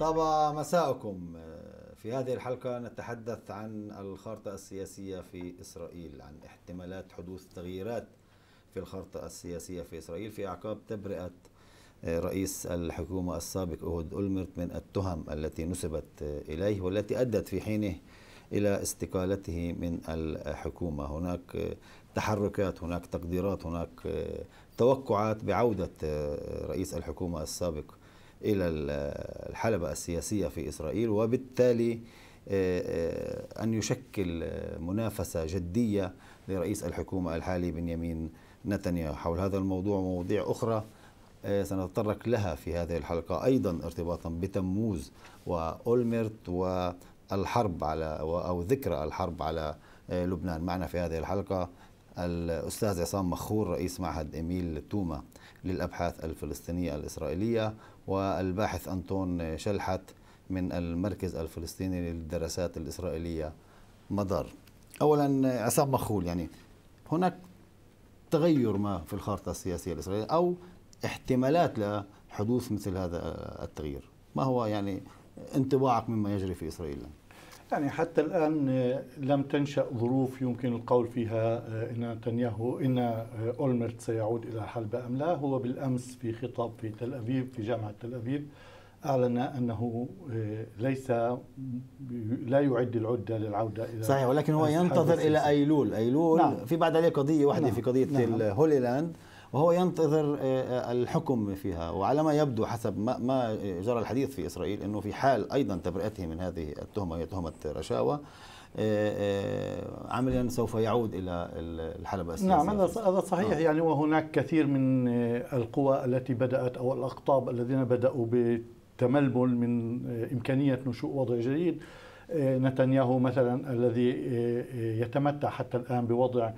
طاب مساءكم آه، في هذه الحلقة نتحدث عن الخارطة السياسية في إسرائيل عن احتمالات حدوث تغييرات في الخارطة السياسية في إسرائيل في أعقاب تبرئة آه، رئيس الحكومة السابق أهود أولمرت من التهم التي نسبت آه، إليه والتي أدت في حينه إلى استقالته من الحكومة هناك تحركات هناك تقديرات هناك توقعات بعودة رئيس الحكومة السابق إلى الحلبة السياسية في إسرائيل وبالتالي آه، آه، أن يشكل منافسة جدية لرئيس الحكومة الحالي بنيامين نتنياهو حول هذا الموضوع ومواضيع أخرى آه، سنتطرق لها في هذه الحلقة أيضا ارتباطا بتموز وأولمرت والحرب على أو ذكرى الحرب على لبنان معنا في هذه الحلقة الأستاذ عصام مخور رئيس معهد إميل توما للأبحاث الفلسطينية الإسرائيلية والباحث أنطون شلحت من المركز الفلسطيني للدراسات الإسرائيلية مدار أولا عصام مخول يعني هناك تغير ما في الخارطة السياسية الإسرائيلية أو احتمالات لحدوث مثل هذا التغيير ما هو يعني انطباعك مما يجري في إسرائيل يعني حتى الآن آه، لم تنشأ ظروف يمكن القول فيها آه، إن نتنياهو إن آه، أولمرت سيعود إلى حلب أم لا هو بالأمس في خطاب في تل أبيب في جامعة تل أبيب أعلن أنه ليس لا يعد العدة للعودة إلى صحيح ولكن هو ينتظر إلى أيلول أيلول نعم. في بعد عليه قضية واحدة نعم. في قضية نعم. هوليلاند وهو ينتظر آه، آه، الحكم فيها وعلى ما يبدو حسب ما, ما جرى الحديث في إسرائيل أنه في حال أيضا تبرئته من هذه التهمة هي تهمة رشاوى آه، عمليا سوف يعود الى الحلبة السياسيه نعم هذا صحيح نعم. يعني وهناك كثير من القوى التي بدات او الاقطاب الذين بداوا بتململ من امكانيه نشوء وضع جديد نتنياهو مثلا الذي يتمتع حتى الان بوضع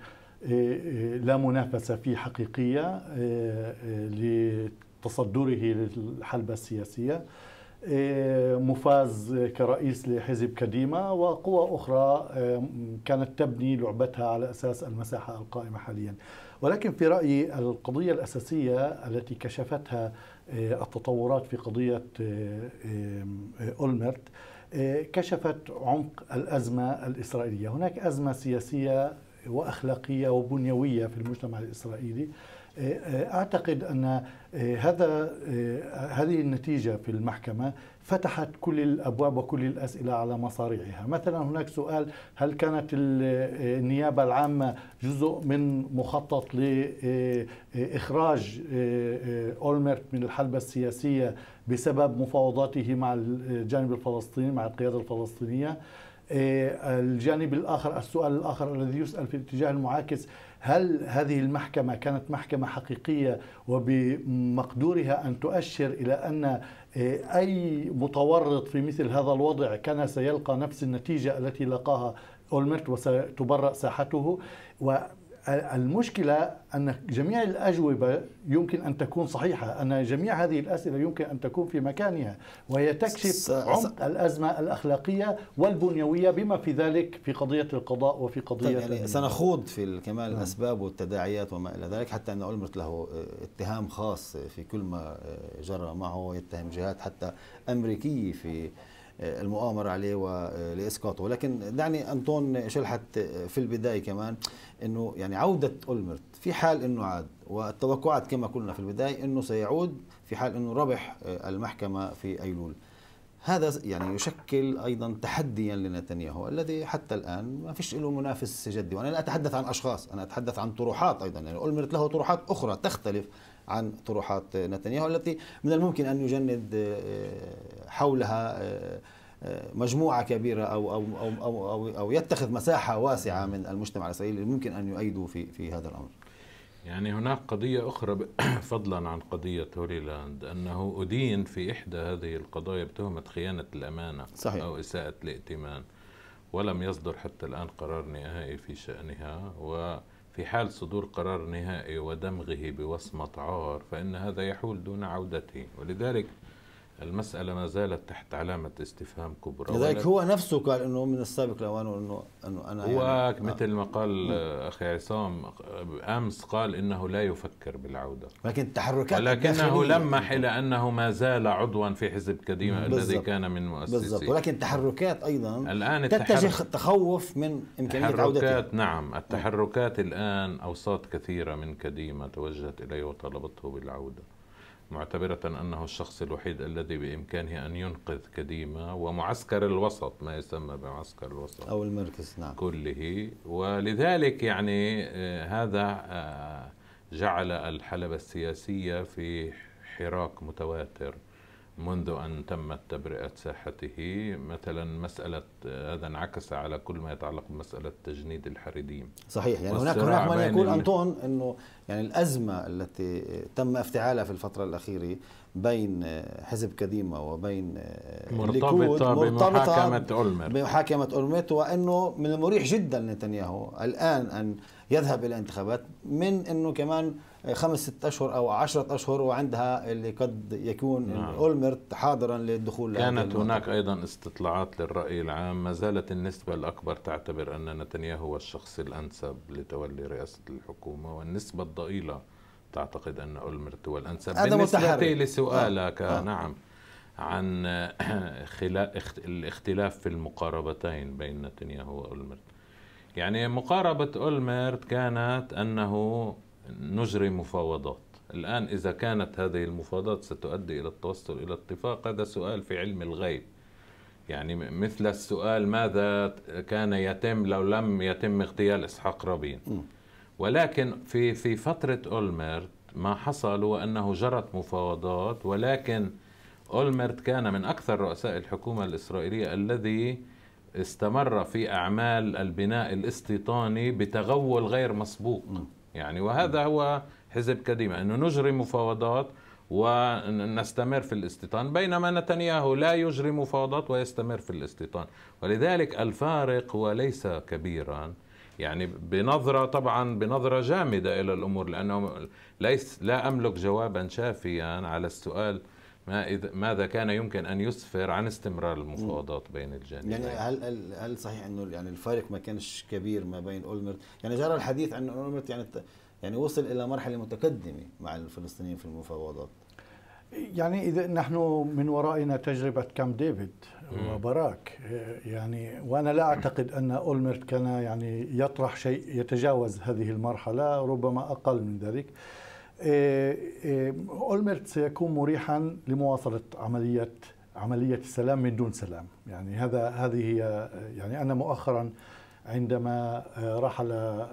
إيه، إيه، لا منافسة فيه حقيقية إيه، لتصدره للحلبة السياسية مفاز كرئيس لحزب كديمة وقوى أخرى كانت تبني لعبتها على أساس المساحة القائمة حاليا ولكن في رأيي القضية الأساسية التي كشفتها التطورات في قضية أولمرت كشفت عمق الأزمة الإسرائيلية هناك أزمة سياسية واخلاقيه وبنيويه في المجتمع الاسرائيلي آه، آه، اعتقد ان آه، هذا هذه النتيجه في المحكمه فتحت كل الابواب وكل الاسئله على مصاريعها، مثلا هناك سؤال هل كانت النيابه العامه جزء من مخطط لاخراج اولمرت من الحلبه السياسيه بسبب مفاوضاته مع الجانب الفلسطيني مع القياده الفلسطينيه؟ آه، الجانب الآخر السؤال الآخر الذي يسأل في الاتجاه المعاكس هل هذه المحكمة كانت محكمة حقيقية وبمقدورها أن تؤشر إلى أن آه، أي متورط في مثل هذا الوضع كان سيلقى نفس النتيجة التي لقاها أولمرت وستبرأ ساحته المشكلة أن جميع الأجوبة يمكن أن تكون صحيحة أن جميع هذه الأسئلة يمكن أن تكون في مكانها وهي تكشف عمق الأزمة الأخلاقية والبنيوية بما في ذلك في قضية القضاء وفي قضية طيب، يعني سنخوض في كمان نعم. الأسباب والتداعيات وما إلى ذلك حتى أن ألمرت له آه، اتهام خاص في كل ما آه، جرى معه يتهم جهات حتى أمريكية في المؤامرة عليه ولإسقاطه آه، ولكن دعني أنطون شلحت آه، في البداية كمان أنه يعني عودة أولمرت في حال أنه عاد والتوقعات كما قلنا في البداية أنه سيعود في حال أنه ربح آه، المحكمة في أيلول هذا يعني يشكل ايضا تحديا لنتنياهو الذي حتى الان ما فيش له منافس جدي وانا لا اتحدث عن اشخاص انا اتحدث عن طروحات ايضا يعني اولمرت له طروحات اخرى تختلف عن طروحات نتنياهو التي من الممكن ان يجند حولها مجموعه كبيره او او او او, أو, أو يتخذ مساحه واسعه من المجتمع الاسرائيلي ممكن ان يؤيدوا في في هذا الامر. يعني هناك قضية أخرى فضلا عن قضية لاند أنه أدين في إحدى هذه القضايا بتهمة خيانة الأمانة صحيح. أو إساءة الائتمان ولم يصدر حتى الآن قرار نهائي في شأنها وفي حال صدور قرار نهائي ودمغه بوصمة عار فإن هذا يحول دون عودته ولذلك المسألة ما زالت تحت علامة استفهام كبرى لذلك هو نفسه قال أنه من السابق لأوانه أنه, أنا هو يعني آه. مثل ما قال آه، أخي عصام آه، أمس قال أنه لا يفكر بالعودة لكن التحركات ولكنه لمح إلى أنه ما زال عضوا في حزب قديم الذي كان من مؤسسيه بالضبط ولكن التحركات أيضا الآن تتجه تخوف من إمكانية عودته نعم التحركات الآن أوساط كثيرة من قديمة توجهت إليه وطلبته بالعودة معتبرة أنه الشخص الوحيد الذي بإمكانه أن ينقذ كديمة ومعسكر الوسط ما يسمى بمعسكر الوسط أو المركز نعم كله ولذلك يعني آه، هذا آه، جعل الحلبة السياسية في حراك متواتر منذ أن تمت تبرئة ساحته مثلا مسألة آه، هذا انعكس على كل ما يتعلق بمسألة تجنيد الحريديم صحيح يعني هناك هناك من يقول أنطون أنه يعني الأزمة التي تم افتعالها في الفترة الأخيرة بين آه، حزب كديمة وبين آه، مرتبطة بمحاكمة أولمرت بمحاكمة أولمرت وأنه من المريح جدا نتنياهو الآن أن يذهب إلى انتخابات من أنه كمان خمس ست اشهر او عشرة اشهر وعندها اللي قد يكون نعم. اولمرت حاضرا للدخول كانت هناك ايضا استطلاعات للراي العام ما زالت النسبه الاكبر تعتبر ان نتنياهو هو الشخص الانسب لتولي رئاسه الحكومه والنسبه الضئيله تعتقد ان اولمرت هو الانسب هذا بالنسبه متحرك. لسؤالك آه. آه. نعم عن الاختلاف في المقاربتين بين نتنياهو واولمرت يعني مقاربة أولمرت كانت أنه نجري مفاوضات الآن إذا كانت هذه المفاوضات ستؤدي إلى التوصل إلى اتفاق هذا سؤال في علم الغيب يعني مثل السؤال ماذا كان يتم لو لم يتم اغتيال إسحاق رابين ولكن في في فترة أولمرت ما حصل هو أنه جرت مفاوضات ولكن أولمرت كان من أكثر رؤساء الحكومة الإسرائيلية الذي استمر في أعمال البناء الاستيطاني بتغول غير مسبوق م. يعني وهذا هو حزب قديمة أنه نجري مفاوضات ونستمر في الاستيطان بينما نتنياهو لا يجري مفاوضات ويستمر في الاستيطان ولذلك الفارق هو ليس كبيرا يعني بنظرة طبعا بنظرة جامدة إلى الأمور لأنه ليس لا أملك جوابا شافيا على السؤال ما إذا ماذا كان يمكن ان يسفر عن استمرار المفاوضات بين الجانبين يعني هل هل, هل صحيح انه يعني الفارق ما كانش كبير ما بين اولمرت يعني جرى الحديث عن اولمرت يعني يعني وصل الى مرحله متقدمه مع الفلسطينيين في المفاوضات يعني اذا نحن من ورائنا تجربه كام ديفيد وبراك يعني وانا لا اعتقد ان اولمرت كان يعني يطرح شيء يتجاوز هذه المرحله ربما اقل من ذلك إيه، إيه، اولمرت سيكون مريحا لمواصله عمليه عمليه السلام من دون سلام يعني هذا هذه هي يعني انا مؤخرا عندما آه، رحل آه،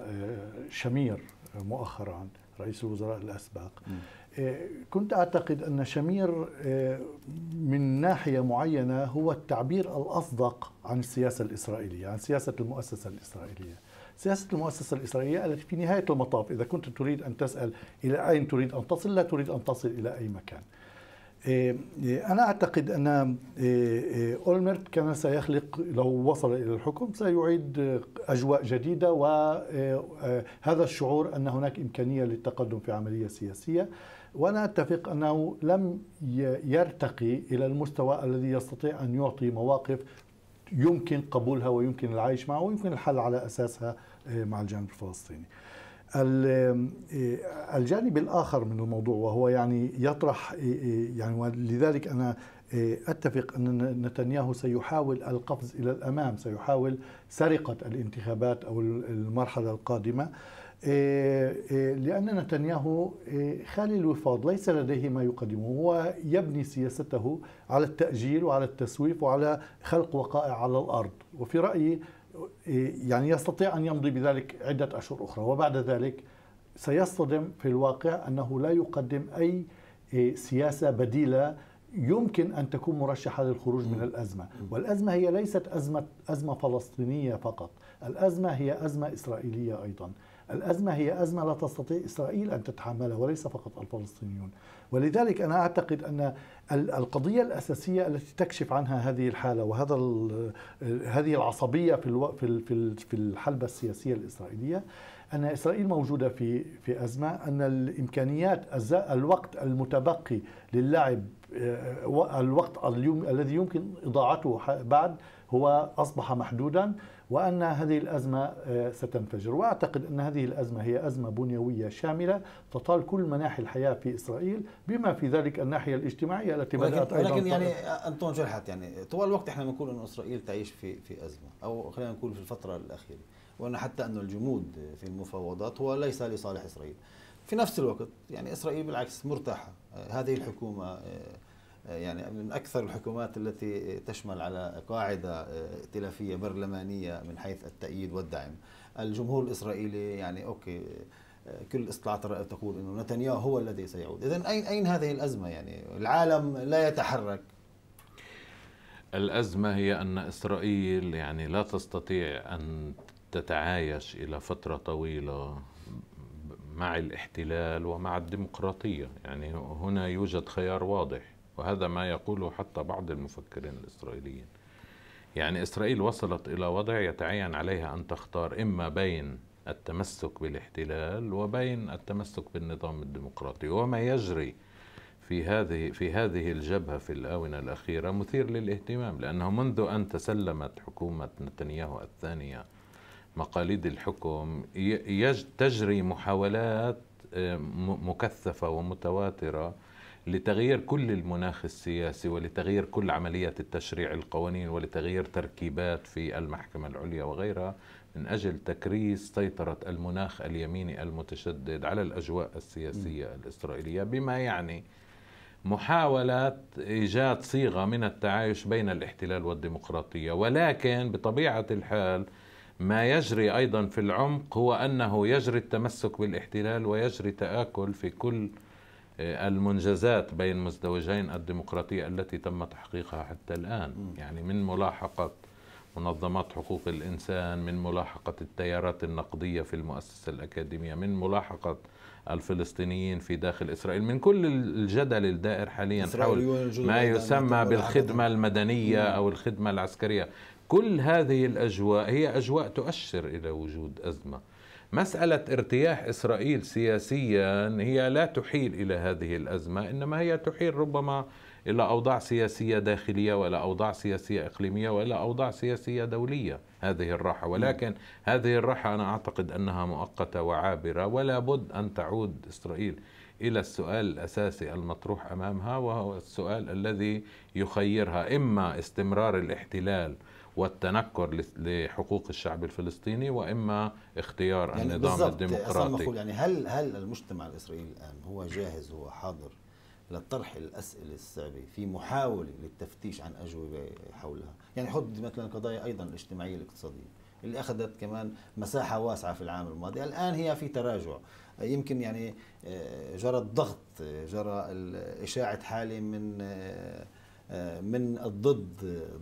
شمير آه، مؤخرا رئيس الوزراء الاسبق إيه، كنت اعتقد ان شمير من ناحيه معينه هو التعبير الاصدق عن السياسه الاسرائيليه عن سياسه المؤسسه الاسرائيليه سياسة المؤسسة الإسرائيلية التي في نهاية المطاف إذا كنت تريد أن تسأل إلى أين تريد أن تصل لا تريد أن تصل إلى أي مكان إيه، إيه، أنا أعتقد أن إيه، أولمرت كان سيخلق لو وصل إلى الحكم سيعيد أجواء جديدة وهذا الشعور أن هناك إمكانية للتقدم في عملية سياسية وأنا أتفق أنه لم يرتقي إلى المستوى الذي يستطيع أن يعطي مواقف يمكن قبولها ويمكن العيش معها ويمكن الحل على أساسها إيه، مع الجانب الفلسطيني إيه، الجانب الآخر من الموضوع وهو يعني يطرح إيه، يعني ولذلك أنا أتفق أن نتنياهو سيحاول القفز إلى الأمام سيحاول سرقة الانتخابات أو المرحلة القادمة لأن نتنياهو خالي الوفاض ليس لديه ما يقدمه هو يبني سياسته على التأجيل وعلى التسويف وعلى خلق وقائع على الأرض وفي رأيي يعني يستطيع أن يمضي بذلك عدة أشهر أخرى وبعد ذلك سيصطدم في الواقع أنه لا يقدم أي إيه، سياسة بديلة يمكن أن تكون مرشحة للخروج من الأزمة والأزمة هي ليست أزمة, أزمة فلسطينية فقط الأزمة هي أزمة إسرائيلية أيضا الأزمة هي أزمة لا تستطيع إسرائيل أن تتحملها وليس فقط الفلسطينيون ولذلك أنا أعتقد أن القضية الأساسية التي تكشف عنها هذه الحالة وهذا هذه العصبية في في الحلبة السياسية الإسرائيلية أن إسرائيل موجودة في في أزمة أن الإمكانيات الوقت المتبقي للعب آه، الوقت الذي يمكن إضاعته بعد هو أصبح محدودا وأن هذه الأزمة آه، ستنفجر وأعتقد أن هذه الأزمة هي أزمة بنيوية شاملة تطال كل مناحي الحياة في إسرائيل بما في ذلك الناحية الاجتماعية التي ولكن بدأت ولكن يعني آه، أنطون جرحت يعني طوال الوقت احنا بنقول أن إسرائيل تعيش في في أزمة أو خلينا نقول في الفترة الأخيرة وأن حتى أن الجمود في المفاوضات هو ليس لصالح إسرائيل في نفس الوقت يعني إسرائيل بالعكس مرتاحة آه، هذه الحكومة يعني من اكثر الحكومات التي تشمل على قاعده ائتلافيه برلمانيه من حيث التأييد والدعم. الجمهور الاسرائيلي يعني اوكي كل استطلاعات الرأي تقول انه نتنياهو هو الذي سيعود، اذا اين اين هذه الازمه يعني؟ العالم لا يتحرك. الازمه هي ان اسرائيل يعني لا تستطيع ان تتعايش الى فتره طويله مع الاحتلال ومع الديمقراطيه، يعني هنا يوجد خيار واضح. وهذا ما يقوله حتى بعض المفكرين الإسرائيليين يعني إسرائيل وصلت إلى وضع يتعين عليها أن تختار إما بين التمسك بالاحتلال وبين التمسك بالنظام الديمقراطي وما يجري في هذه في هذه الجبهه في الاونه الاخيره مثير للاهتمام لانه منذ ان تسلمت حكومه نتنياهو الثانيه مقاليد الحكم تجري محاولات آه، مكثفه ومتواتره لتغيير كل المناخ السياسي ولتغيير كل عملية التشريع القوانين ولتغيير تركيبات في المحكمة العليا وغيرها من أجل تكريس سيطرة المناخ اليميني المتشدد على الأجواء السياسية الإسرائيلية بما يعني محاولة إيجاد صيغة من التعايش بين الاحتلال والديمقراطية ولكن بطبيعة الحال ما يجري أيضا في العمق هو أنه يجري التمسك بالاحتلال ويجري تآكل في كل المنجزات بين مزدوجين الديمقراطية التي تم تحقيقها حتى الآن يعني من ملاحقة منظمات حقوق الإنسان من ملاحقة التيارات النقدية في المؤسسة الأكاديمية من ملاحقة الفلسطينيين في داخل إسرائيل من كل الجدل الدائر حاليا حول ما يسمى بالخدمة المدنية أو الخدمة العسكرية كل هذه الأجواء هي أجواء تؤشر إلى وجود أزمة مسألة ارتياح إسرائيل سياسيا هي لا تحيل إلى هذه الأزمة إنما هي تحيل ربما إلى أوضاع سياسية داخلية ولا أوضاع سياسية إقليمية ولا أوضاع سياسية دولية هذه الراحة ولكن هذه الراحة أنا أعتقد أنها مؤقتة وعابرة ولا بد أن تعود إسرائيل إلى السؤال الأساسي المطروح أمامها وهو السؤال الذي يخيرها إما استمرار الاحتلال والتنكر لحقوق الشعب الفلسطيني واما اختيار يعني النظام الديمقراطي يعني هل هل المجتمع الاسرائيلي الان هو جاهز هو حاضر لطرح الاسئله الصعبه في محاوله للتفتيش عن اجوبه حولها، يعني حط مثلا قضايا ايضا الاجتماعيه الاقتصاديه اللي اخذت كمان مساحه واسعه في العام الماضي، الان هي في تراجع، يمكن يعني آه، جرى الضغط، آه، جرى اشاعه حاله من آه، من الضد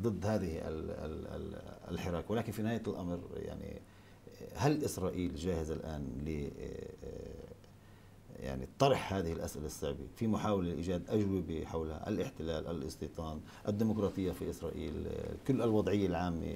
ضد هذه الحراك ولكن في نهايه الامر يعني هل اسرائيل جاهزه الان ل آه، آه، يعني طرح هذه الاسئله الصعبه في محاوله لايجاد اجوبه حول الاحتلال، الاستيطان، الديمقراطيه في اسرائيل، كل الوضعيه العامه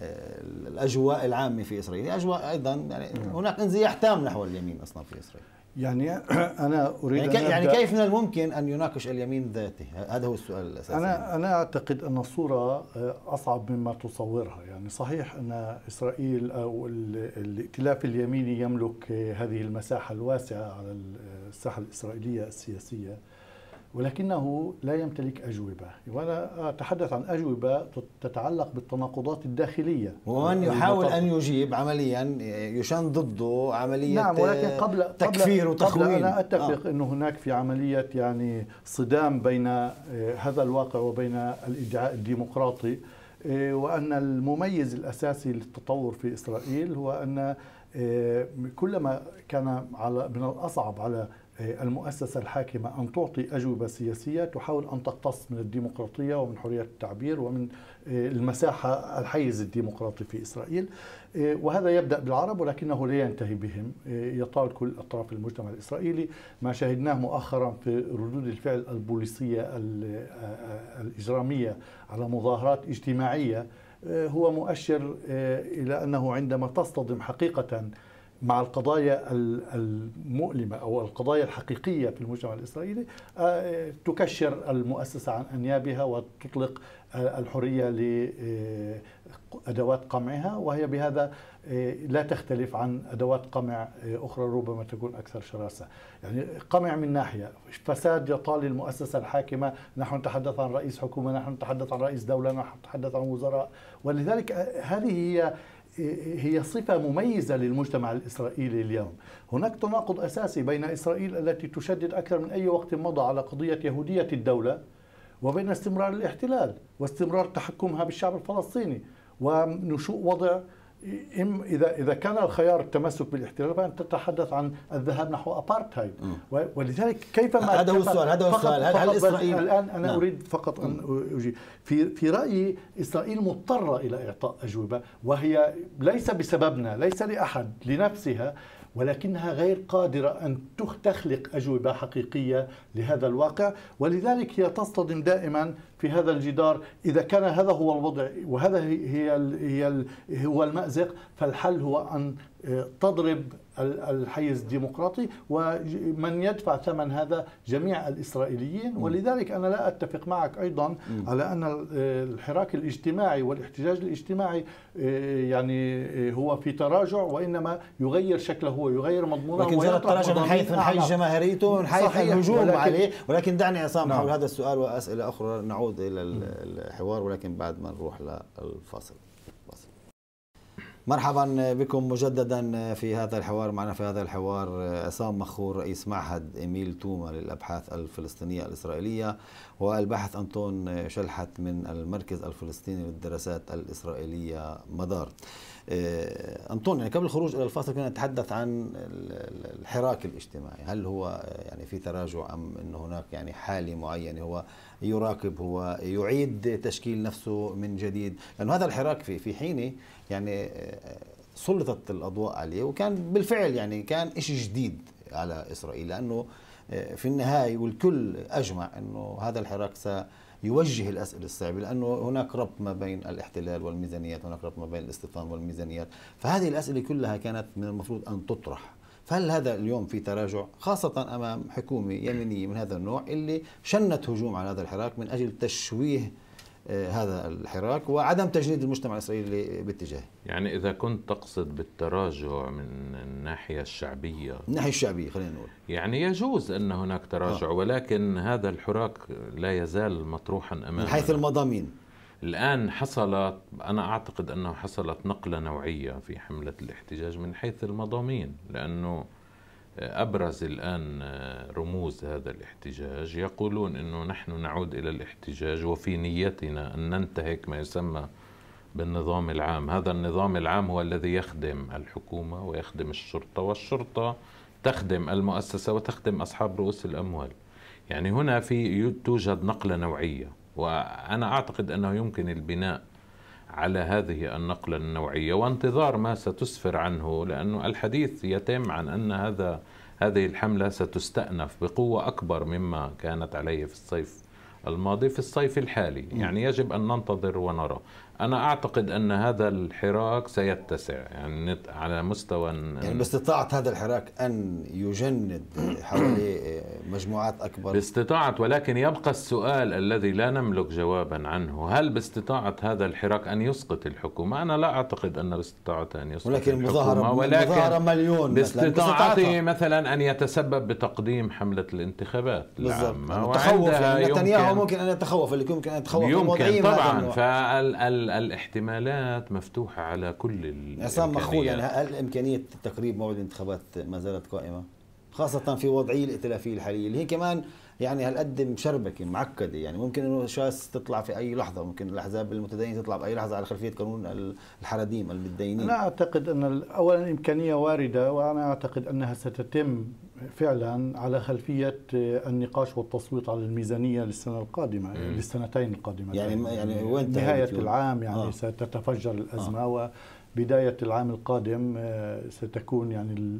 آه، الاجواء العامه في اسرائيل، يعني اجواء ايضا يعني نعم. هناك انزياح تام نحو اليمين اصلا في اسرائيل. يعني انا اريد يعني, أن يعني كيف من الممكن ان يناقش اليمين ذاته؟ هذا هو السؤال الاساسي. انا انا اعتقد ان الصوره آه، اصعب مما تصورها، يعني صحيح ان اسرائيل او الائتلاف اليميني يملك آه، هذه المساحه الواسعه على آه، الساحه الاسرائيليه السياسيه ولكنه لا يمتلك أجوبة وأنا أتحدث عن أجوبة تتعلق بالتناقضات الداخلية ومن يعني يحاول أن يجيب عمليا يشان ضده عملية نعم ولكن قبل تكفير وتخوين قبل أنا أتفق آه. أنه هناك في عملية يعني صدام بين آه، هذا الواقع وبين الإدعاء الديمقراطي آه، وأن المميز الأساسي للتطور في إسرائيل هو أن آه، كلما كان على من الأصعب على المؤسسة الحاكمة أن تعطي أجوبة سياسية تحاول أن تقتص من الديمقراطية ومن حرية التعبير ومن آه، المساحة الحيز الديمقراطي في إسرائيل آه، وهذا يبدأ بالعرب ولكنه لا ينتهي بهم آه، يطال كل أطراف المجتمع الإسرائيلي ما شاهدناه مؤخرا في ردود الفعل البوليسية الإجرامية على مظاهرات اجتماعية هو مؤشر إلى أنه عندما تصطدم حقيقة مع القضايا المؤلمة أو القضايا الحقيقية في المجتمع الإسرائيلي آه، تكشر المؤسسة عن أنيابها وتطلق الحرية لأدوات آه، قمعها وهي بهذا آه، لا تختلف عن أدوات قمع أخرى ربما تكون أكثر شراسة يعني قمع من ناحية فساد يطال المؤسسة الحاكمة نحن نتحدث عن رئيس حكومة نحن نتحدث عن رئيس دولة نحن نتحدث عن وزراء ولذلك هذه هي هي صفة مميزة للمجتمع الإسرائيلي اليوم هناك تناقض أساسي بين إسرائيل التي تشدد أكثر من أي وقت مضى على قضية يهودية الدولة وبين استمرار الاحتلال واستمرار تحكمها بالشعب الفلسطيني ونشوء وضع اذا اذا كان الخيار التمسك بالاحتلال فانت تتحدث عن الذهاب نحو ابارتهايد ولذلك ما هذا هو السؤال هذا هو السؤال هل, هل اسرائيل الان انا نعم. اريد فقط ان اجيب في في رايي اسرائيل مضطره الى اعطاء اجوبه وهي ليس بسببنا ليس لاحد لنفسها ولكنها غير قادرة أن تخلق أجوبة حقيقية لهذا الواقع ولذلك هي تصطدم دائما في هذا الجدار إذا كان هذا هو الوضع وهذا هي هو المأزق فالحل هو أن آه، تضرب الحيز الديمقراطي ومن يدفع ثمن هذا جميع الإسرائيليين ولذلك أنا لا أتفق معك أيضا على أن الحراك الاجتماعي والاحتجاج الاجتماعي آه، يعني آه، هو في تراجع وإنما يغير شكله ويغير مضمونه لكن زاد التراجع من حيث من حيث جماهيريته من حيث الهجوم ولكن عليه ولكن دعني عصام نعم. حول هذا السؤال وأسئلة أخرى نعود إلى الحوار ولكن بعد ما نروح للفاصل مرحبا بكم مجددا في هذا الحوار معنا في هذا الحوار آه، عصام مخور رئيس معهد إميل توما للأبحاث الفلسطينية الإسرائيلية والباحث أنطون شلحت من المركز الفلسطيني للدراسات الإسرائيلية مدار آه، أنطون يعني قبل الخروج إلى الفاصل كنا نتحدث عن الحراك الاجتماعي هل هو آه، يعني في تراجع أم أن هناك يعني حالة معينة هو يراقب هو يعيد تشكيل نفسه من جديد لأنه هذا الحراك في في حينه يعني آه، سلطت الأضواء عليه وكان بالفعل يعني كان إشي جديد على إسرائيل لأنه آه، في النهاية والكل أجمع أنه هذا الحراك س يوجه الأسئلة الصعبة لأنه هناك ربط ما بين الاحتلال والميزانيات هناك ربط ما بين الاستيطان والميزانيات فهذه الأسئلة كلها كانت من المفروض أن تطرح فهل هذا اليوم في تراجع خاصة أمام حكومة يمنية من هذا النوع اللي شنت هجوم على هذا الحراك من أجل تشويه آه، هذا الحراك وعدم تجنيد المجتمع الاسرائيلي باتجاهه. يعني اذا كنت تقصد بالتراجع من الناحيه الشعبيه الناحيه الشعبيه خلينا نقول يعني يجوز ان هناك تراجع آه. ولكن هذا الحراك لا يزال مطروحا امامنا من حيث المضامين الآن حصلت أنا أعتقد أنه حصلت نقلة نوعية في حملة الاحتجاج من حيث المضامين لأنه أبرز الآن رموز هذا الاحتجاج يقولون أنه نحن نعود إلى الاحتجاج وفي نيتنا أن ننتهك ما يسمى بالنظام العام هذا النظام العام هو الذي يخدم الحكومة ويخدم الشرطة والشرطة تخدم المؤسسة وتخدم أصحاب رؤوس الأموال يعني هنا في توجد نقلة نوعية وأنا أعتقد أنه يمكن البناء على هذه النقلة النوعية وانتظار ما ستسفر عنه لأن الحديث يتم عن أن هذا هذه الحملة ستستأنف بقوة أكبر مما كانت عليه في الصيف الماضي في الصيف الحالي يعني يجب أن ننتظر ونرى انا اعتقد ان هذا الحراك سيتسع يعني على مستوى يعني باستطاعه هذا الحراك ان يجند حواليه مجموعات اكبر باستطاعه ولكن يبقى السؤال الذي لا نملك جوابا عنه هل باستطاعه هذا الحراك ان يسقط الحكومه انا لا اعتقد ان باستطاعته ان يسقط ولكن الحكومه ولكن مظاهره مليون باستطاعته مثلا ان يتسبب بتقديم حمله الانتخابات العامه تخوف يعني نتنياهو ممكن ان يتخوف اللي يمكن ان يتخوف يمكن طبعا فال الاحتمالات مفتوحه على كل عصام مخول يعني هل امكانيه تقريب موعد الانتخابات ما زالت قائمه؟ خاصة في وضعية الائتلافية الحالية اللي هي كمان يعني هالقد مشربكة يعني معقدة يعني ممكن انه شاس تطلع في أي لحظة ممكن الأحزاب المتدينة تطلع بأي لحظة على خلفية قانون الحراديم المتدينين أنا أعتقد أن أولا إمكانية واردة وأنا أعتقد أنها ستتم فعلا على خلفيه النقاش والتصويت على الميزانيه للسنه القادمه مم. للسنتين القادمتين يعني يعني وين نهايه العام يعني آه. ستتفجر الازمه آه. وبدايه العام القادم آه، ستكون يعني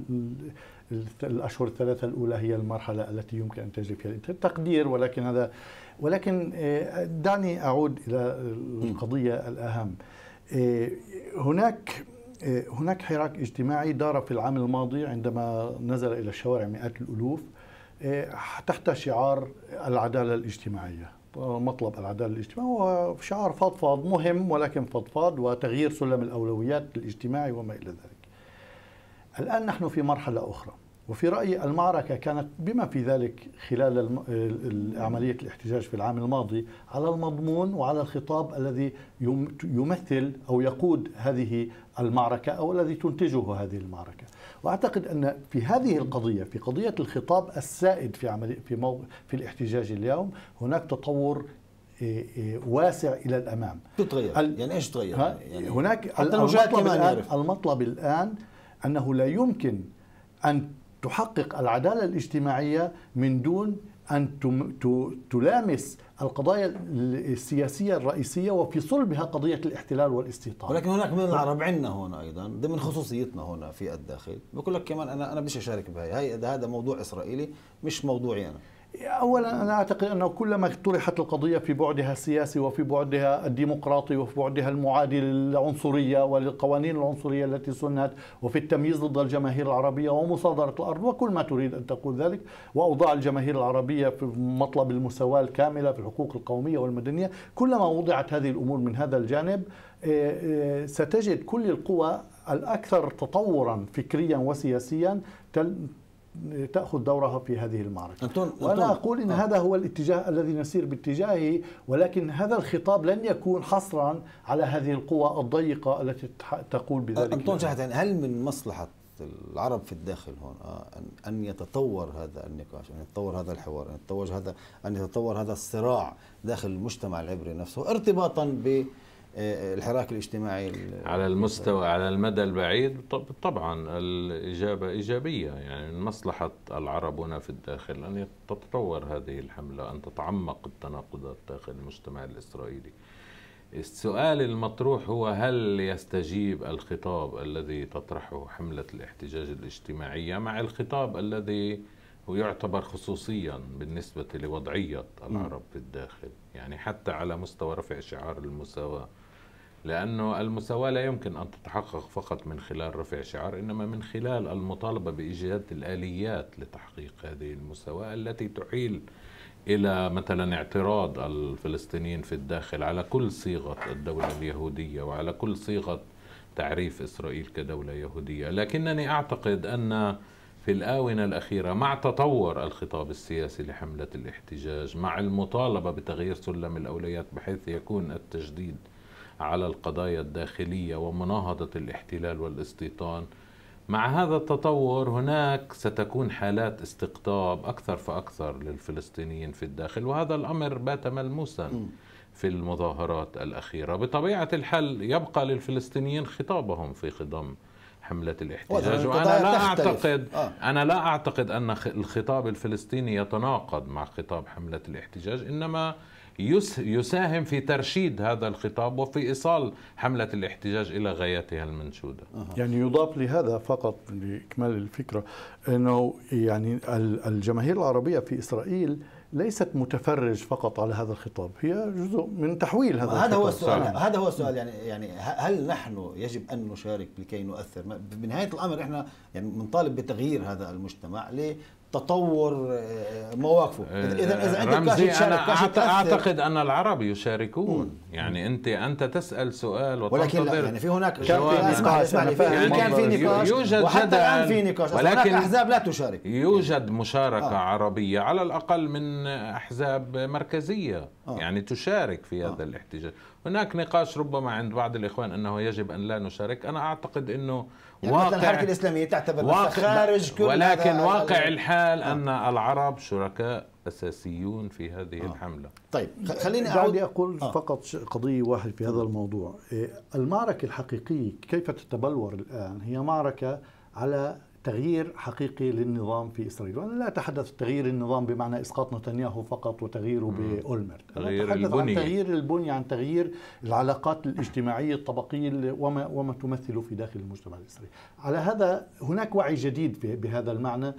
الاشهر الثلاثه الاولى هي المرحله التي يمكن ان تجري فيها التقدير ولكن هذا ولكن آه، دعني اعود الى القضيه الاهم آه، هناك إيه، هناك حراك اجتماعي دار في العام الماضي عندما نزل إلى الشوارع مئات الألوف إيه، تحت شعار العدالة الاجتماعية مطلب العدالة الاجتماعية وشعار فضفاض مهم ولكن فضفاض وتغيير سلم الأولويات الاجتماعي وما إلى ذلك الآن نحن في مرحلة أخرى وفي رأيي المعركة كانت بما في ذلك خلال عملية الاحتجاج في العام الماضي على المضمون وعلى الخطاب الذي يمثل أو يقود هذه المعركة أو الذي تنتجه هذه المعركة وأعتقد أن في هذه القضية في قضية الخطاب السائد في عملية في, مو في الاحتجاج اليوم هناك تطور إيه، إيه، واسع الى الامام تتغير ال... يعني ايش تغير يعني هناك المطلب الان, المطلب الان انه لا يمكن ان تحقق العدالة الاجتماعية من دون أن تلامس القضايا السياسية الرئيسية وفي صلبها قضية الاحتلال والاستيطان ولكن هناك من العرب عندنا هنا أيضا ضمن خصوصيتنا هنا في الداخل بقول لك كمان أنا أنا بديش أشارك بهاي هذا موضوع إسرائيلي مش موضوعي أنا اولا انا اعتقد انه كلما طرحت القضيه في بعدها السياسي وفي بعدها الديمقراطي وفي بعدها المعادي للعنصريه وللقوانين العنصريه التي سنت وفي التمييز ضد الجماهير العربيه ومصادره الارض وكل ما تريد ان تقول ذلك واوضاع الجماهير العربيه في مطلب المساواه الكامله في الحقوق القوميه والمدنيه كلما وضعت هذه الامور من هذا الجانب آه، آه، ستجد كل القوى الاكثر تطورا فكريا وسياسيا تأخذ دورها في هذه المعركة أنتون وأنا أنتون. أقول إن أه. هذا هو الاتجاه الذي نسير باتجاهه ولكن هذا الخطاب لن يكون حصرا على هذه القوى الضيقة التي تقول آه، بذلك أنتون يعني هل من مصلحة العرب في الداخل هون آه، أن يتطور هذا النقاش أن يتطور هذا الحوار أن يتطور هذا أن يتطور هذا الصراع داخل المجتمع العبري نفسه ارتباطا ب الحراك الاجتماعي على المستوى على المدى البعيد طبعا الإجابة إيجابية يعني من مصلحة العرب هنا في الداخل أن تتطور هذه الحملة أن تتعمق التناقضات داخل المجتمع الإسرائيلي السؤال المطروح هو هل يستجيب الخطاب الذي تطرحه حملة الاحتجاج الاجتماعية مع الخطاب الذي هو يعتبر خصوصيا بالنسبة لوضعية العرب في الداخل يعني حتى على مستوى رفع شعار المساواة لأنه المساواة لا يمكن أن تتحقق فقط من خلال رفع شعار إنما من خلال المطالبة بإيجاد الآليات لتحقيق هذه المساواة التي تحيل إلى مثلا اعتراض الفلسطينيين في الداخل على كل صيغة الدولة اليهودية وعلى كل صيغة تعريف إسرائيل كدولة يهودية لكنني أعتقد أن في الآونة الأخيرة مع تطور الخطاب السياسي لحملة الاحتجاج مع المطالبة بتغيير سلم الأولويات بحيث يكون التجديد على القضايا الداخلية ومناهضة الاحتلال والاستيطان مع هذا التطور هناك ستكون حالات استقطاب أكثر فأكثر للفلسطينيين في الداخل وهذا الأمر بات ملموسا في المظاهرات الأخيرة بطبيعة الحل يبقى للفلسطينيين خطابهم في خضم حملة الاحتجاج وأنا لا أعتقد آه. أنا لا أعتقد أن الخطاب الفلسطيني يتناقض مع خطاب حملة الاحتجاج إنما يساهم في ترشيد هذا الخطاب وفي إيصال حملة الاحتجاج إلى غايتها المنشودة يعني يضاف لهذا فقط لإكمال الفكرة أنه يعني الجماهير العربية في إسرائيل ليست متفرج فقط على هذا الخطاب هي جزء من تحويل هذا هذا هو السؤال صحيح. هذا هو السؤال يعني يعني هل نحن يجب ان نشارك لكي نؤثر بنهايه الامر احنا يعني بنطالب بتغيير هذا المجتمع تطور آه، آه، مواقفه اذا اذا انت رمزي أنا اعتقد ان العرب يشاركون مم. يعني انت انت تسال سؤال ولكن لا يعني في هناك نقاش يعني, نعم، يعني كان في نقاش يوجد وحتى الان في نقاش ولكن هناك احزاب لا تشارك يوجد مشاركه آه. عربيه على الاقل من احزاب مركزيه آه. يعني تشارك في هذا آه. الاحتجاج هناك نقاش ربما عند بعض الاخوان انه يجب ان لا نشارك انا اعتقد انه يعني واقع الحركه الاسلاميه تعتبر واقع خارج كل ولكن واقع الحال آه. ان العرب شركاء اساسيون في هذه آه. الحمله طيب خليني اعود اقول آه. فقط قضيه واحده في هذا الموضوع إيه، المعركه الحقيقيه كيف تتبلور الان هي معركه على تغيير حقيقي للنظام في اسرائيل، وانا لا اتحدث تغيير النظام بمعنى اسقاط نتنياهو فقط وتغييره باولمرت، انا اتحدث البنية. عن تغيير البنيه، عن تغيير العلاقات الاجتماعيه الطبقيه وما وما تمثله في داخل المجتمع الاسرائيلي. على هذا هناك وعي جديد بهذا المعنى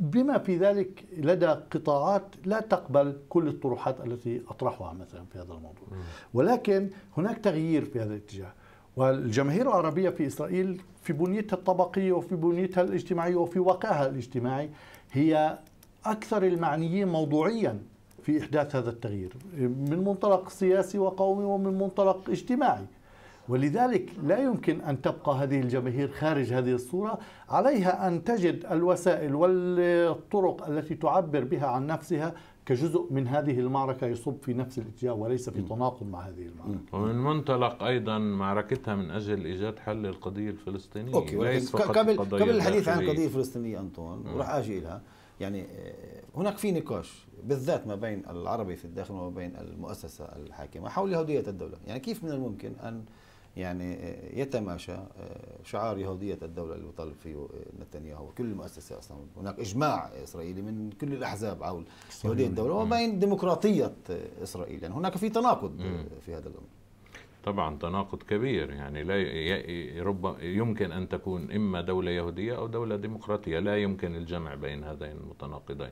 بما في ذلك لدى قطاعات لا تقبل كل الطروحات التي اطرحها مثلا في هذا الموضوع ولكن هناك تغيير في هذا الاتجاه والجماهير العربية في إسرائيل في بنيتها الطبقية وفي بنيتها الاجتماعية وفي واقعها الاجتماعي هي أكثر المعنيين موضوعيا في إحداث هذا التغيير من منطلق سياسي وقومي ومن منطلق اجتماعي ولذلك لا يمكن أن تبقى هذه الجماهير خارج هذه الصورة عليها أن تجد الوسائل والطرق التي تعبر بها عن نفسها كجزء من هذه المعركة يصب في نفس الاتجاه وليس في تناقض مع هذه المعركة ومن منطلق أيضا معركتها من أجل إيجاد حل القضية الفلسطينية أوكي ليس فقط قبل, قبل الحديث عن القضية الفلسطينية أنطون وراح أجي لها يعني آه، هناك في نقاش بالذات ما بين العربي في الداخل وما بين المؤسسة الحاكمة حول هوية الدولة يعني كيف من الممكن أن يعني يتماشى آه، شعار يهودية الدولة اللي بيطالب فيه آه، نتنياهو وكل المؤسسة أصلا هناك إجماع إسرائيلي من كل الأحزاب حول يهودية الدولة وبين ديمقراطية آه، إسرائيل يعني هناك في تناقض في هذا الأمر طبعا تناقض كبير يعني لا ربما يمكن ان تكون اما دوله يهوديه او دوله ديمقراطيه لا يمكن الجمع بين هذين المتناقضين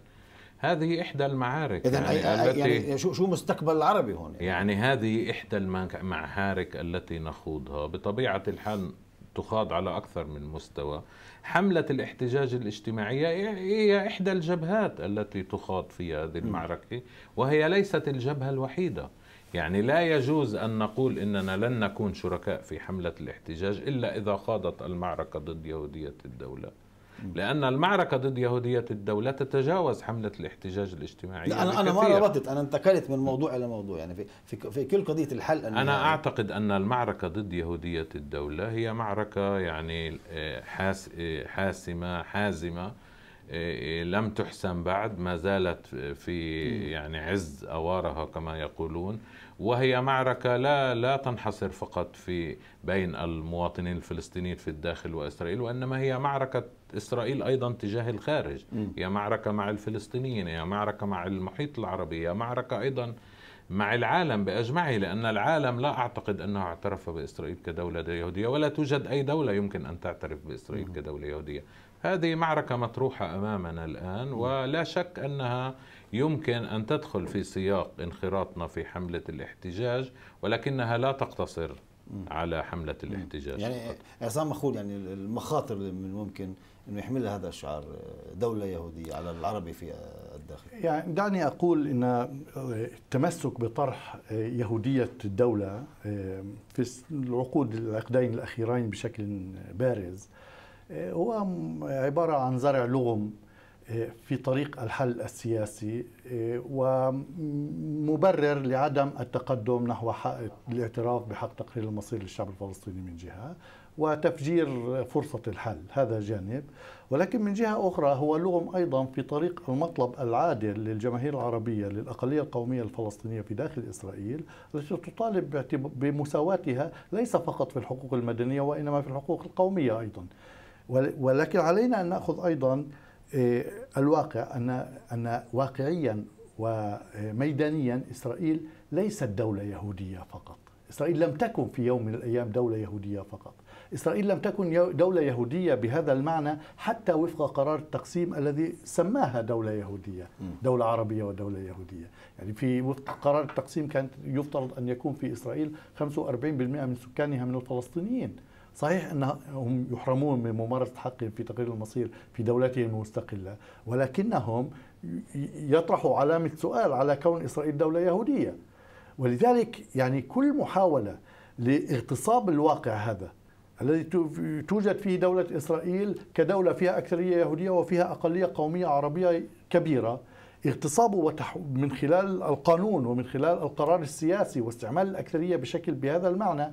هذه إحدى المعارك إذن يعني, التي يعني شو شو مستقبل العربي هون يعني, يعني هذه إحدى المعارك التي نخوضها بطبيعة الحال تخاض على أكثر من مستوى حملة الاحتجاج الاجتماعية هي إحدى الجبهات التي تخاض في هذه المعركة وهي ليست الجبهة الوحيدة يعني لا يجوز أن نقول إننا لن نكون شركاء في حملة الاحتجاج إلا إذا خاضت المعركة ضد يهودية الدولة لأن المعركة ضد يهودية الدولة تتجاوز حملة الاحتجاج الاجتماعي لا أنا, أنا ما ربطت أنا انتقلت من موضوع إلى موضوع يعني في, في, في كل قضية الحل أنا يعني أعتقد أن المعركة ضد يهودية الدولة هي معركة يعني آه، حاس آه، حاسمة حازمة آه، لم تحسم بعد ما زالت في يعني عز اوارها كما يقولون وهي معركه لا لا تنحصر فقط في بين المواطنين الفلسطينيين في الداخل واسرائيل وانما هي معركه إسرائيل أيضا تجاه الخارج هي معركة مع الفلسطينيين هي معركة مع المحيط العربي هي معركة أيضا مع العالم باجمعه لان العالم لا اعتقد انه اعترف باسرائيل كدوله يهوديه ولا توجد اي دوله يمكن ان تعترف باسرائيل كدوله يهوديه. هذه معركه مطروحه امامنا الان ولا شك انها يمكن ان تدخل في سياق انخراطنا في حمله الاحتجاج ولكنها لا تقتصر على حملة الاحتجاج يعني عصام مخول يعني المخاطر اللي من ممكن أنه يحملها هذا الشعار دولة يهودية على العربي في الداخل يعني دعني أقول أن التمسك بطرح يهودية الدولة في العقود العقدين الأخيرين بشكل بارز هو عبارة عن زرع لغم في طريق الحل السياسي آه، ومبرر لعدم التقدم نحو حق الاعتراف بحق تقرير المصير للشعب الفلسطيني من جهه وتفجير فرصه الحل هذا جانب ولكن من جهه اخرى هو لغم ايضا في طريق المطلب العادل للجماهير العربيه للاقليه القوميه الفلسطينيه في داخل اسرائيل التي تطالب بمساواتها ليس فقط في الحقوق المدنيه وانما في الحقوق القوميه ايضا ولكن علينا ان ناخذ ايضا إيه، الواقع أن أن واقعيا وميدانيا إسرائيل ليست دولة يهودية فقط إسرائيل لم تكن في يوم من الأيام دولة يهودية فقط إسرائيل لم تكن دولة يهودية بهذا المعنى حتى وفق قرار التقسيم الذي سماها دولة يهودية دولة عربية ودولة يهودية يعني في وفق قرار التقسيم كانت يفترض أن يكون في إسرائيل 45% من سكانها من الفلسطينيين صحيح أنهم يحرمون من ممارسة حقهم في تقرير المصير في دولتهم المستقلة ولكنهم يطرحوا علامة سؤال على كون إسرائيل دولة يهودية ولذلك يعني كل محاولة لاغتصاب الواقع هذا الذي توجد فيه دولة إسرائيل كدولة فيها أكثرية يهودية وفيها أقلية قومية عربية كبيرة اغتصابه من خلال القانون ومن خلال القرار السياسي واستعمال الأكثرية بشكل بهذا المعنى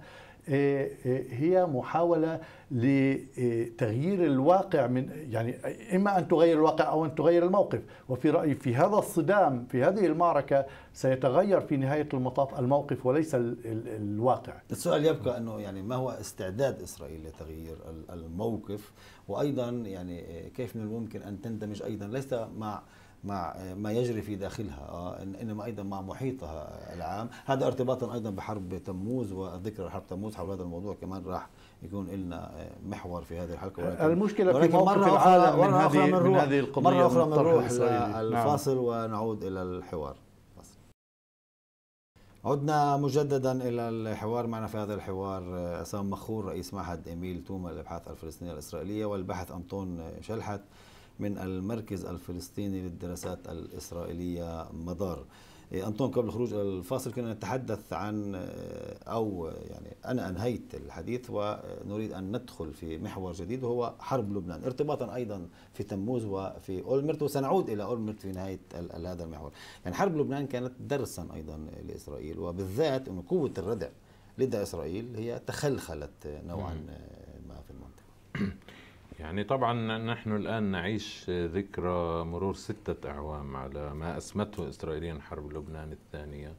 آه، آه، هي محاولة لتغيير الواقع من يعني إما أن تغير الواقع أو أن تغير الموقف وفي رأيي في هذا الصدام في هذه المعركة سيتغير في نهاية المطاف الموقف وليس الواقع السؤال يبقى أنه يعني ما هو استعداد إسرائيل لتغيير الموقف وأيضا يعني كيف من الممكن أن تندمج أيضا ليس مع مع ما يجري في داخلها آه، انما ايضا مع محيطها العام هذا ارتباطا ايضا بحرب تموز وذكرى حرب تموز حول هذا الموضوع كمان راح يكون لنا آه، محور في هذه الحلقه ولكن المشكله ولكن في موقف مرة العالم من, مرة هذه من, من هذه القضيه مره اخرى نروح نعم. الفاصل نعم. ونعود الى الحوار عدنا مجددا الى الحوار معنا في هذا الحوار عصام آه، مخور رئيس معهد ايميل توما للابحاث الفلسطينيه الاسرائيليه والباحث انطون شلحت من المركز الفلسطيني للدراسات الإسرائيلية مدار إيه، أنطون قبل الخروج إلى الفاصل كنا نتحدث عن آه، أو آه، يعني أنا أنهيت الحديث ونريد أن ندخل في محور جديد وهو حرب لبنان ارتباطا أيضا في تموز وفي أولمرت وسنعود إلى أولمرت في نهاية هذا المحور يعني حرب لبنان كانت درسا أيضا لإسرائيل وبالذات أن قوة الردع لدى إسرائيل هي تخلخلت نوعا آه، ما في المنطقة يعني طبعا نحن الآن نعيش ذكرى مرور ستة أعوام على ما أسمته إسرائيليا حرب لبنان الثانية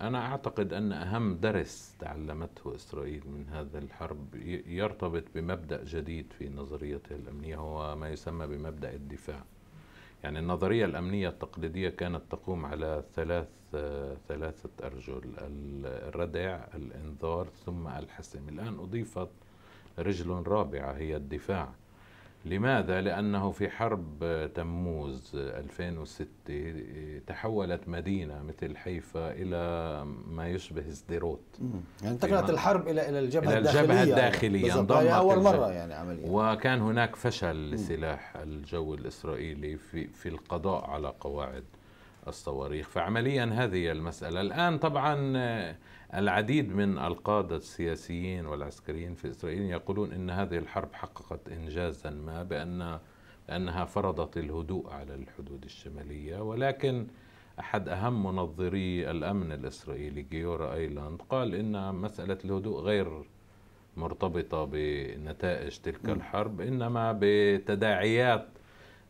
أنا أعتقد أن أهم درس تعلمته إسرائيل من هذا الحرب يرتبط بمبدأ جديد في نظريته الأمنية هو ما يسمى بمبدأ الدفاع يعني النظرية الأمنية التقليدية كانت تقوم على ثلاث ثلاثة أرجل الردع الإنذار ثم الحسم الآن أضيفت رجل رابعة هي الدفاع لماذا؟ لأنه في حرب تموز 2006 تحولت مدينة مثل حيفا إلى ما يشبه سديروت يعني انتقلت الحرب إلى إلى الجبهة إلى الجبهة الداخلية يعني أول مرة يعني عمليا وكان هناك فشل لسلاح الجو الإسرائيلي في في القضاء على قواعد الصواريخ فعمليا هذه المسألة الآن طبعا العديد من القادة السياسيين والعسكريين في إسرائيل يقولون أن هذه الحرب حققت إنجازا ما بأن أنها فرضت الهدوء على الحدود الشمالية ولكن أحد أهم منظري الأمن الإسرائيلي جيورا أيلاند قال إن مسألة الهدوء غير مرتبطة بنتائج تلك الحرب إنما بتداعيات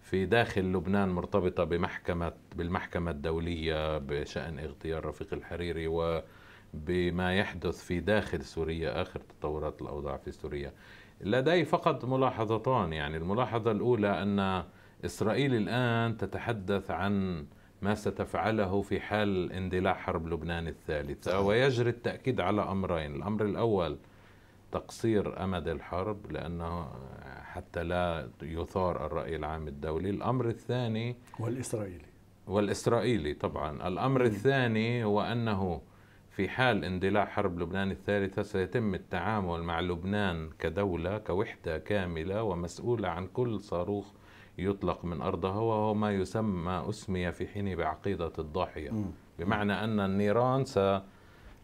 في داخل لبنان مرتبطة بمحكمة بالمحكمة الدولية بشأن اغتيال رفيق الحريري و بما يحدث في داخل سوريا آخر تطورات الأوضاع في سوريا لدي فقط ملاحظتان يعني الملاحظة الأولى أن إسرائيل الآن تتحدث عن ما ستفعله في حال اندلاع حرب لبنان الثالثة ويجري التأكيد على أمرين الأمر الأول تقصير أمد الحرب لأنه حتى لا يثار الرأي العام الدولي الأمر الثاني والإسرائيلي والإسرائيلي طبعا الأمر الثاني هو أنه في حال اندلاع حرب لبنان الثالثة سيتم التعامل مع لبنان كدولة كوحدة كاملة ومسؤولة عن كل صاروخ يطلق من أرضها وهو ما يسمى أسمي في حينه بعقيدة الضاحية بمعنى أن النيران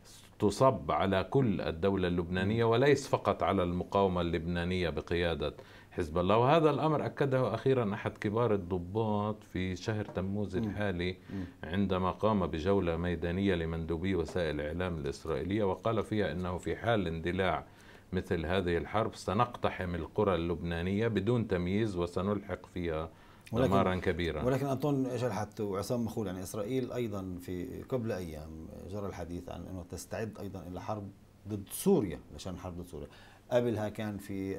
ستصب على كل الدولة اللبنانية وليس فقط على المقاومة اللبنانية بقيادة حزب الله وهذا الأمر أكده أخيرا أحد كبار الضباط في شهر تموز الحالي عندما قام بجولة ميدانية لمندوبي وسائل الإعلام الإسرائيلية وقال فيها أنه في حال اندلاع مثل هذه الحرب سنقتحم القرى اللبنانية بدون تمييز وسنلحق فيها دمارا كبيرا ولكن أنطون شلحت وعصام مخول يعني إسرائيل أيضا في قبل أيام جرى الحديث عن أنه تستعد أيضا إلى حرب ضد سوريا لشان حرب ضد سوريا قبلها كان في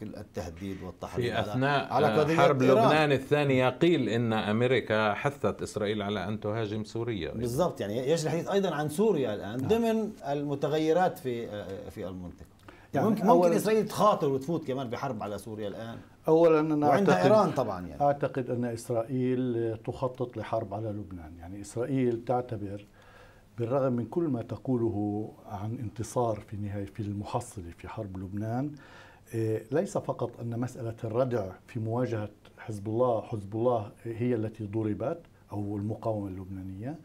كل التهديد والتحريض في اثناء على, حرب إيران. لبنان الثانيه قيل ان امريكا حثت اسرائيل على ان تهاجم سوريا بالضبط يعني يجري الحديث ايضا عن سوريا الان نعم. ضمن المتغيرات في في المنطقه يعني ممكن, ممكن اسرائيل تخاطر وتفوت كمان بحرب على سوريا الان اولا انا وعندها أعتقد ايران طبعا يعني اعتقد ان اسرائيل تخطط لحرب على لبنان يعني اسرائيل تعتبر بالرغم من كل ما تقوله عن انتصار في نهاية في المحصلة في حرب لبنان آه، ليس فقط أن مسألة الردع في مواجهة حزب الله حزب الله هي التي ضربت أو المقاومة اللبنانية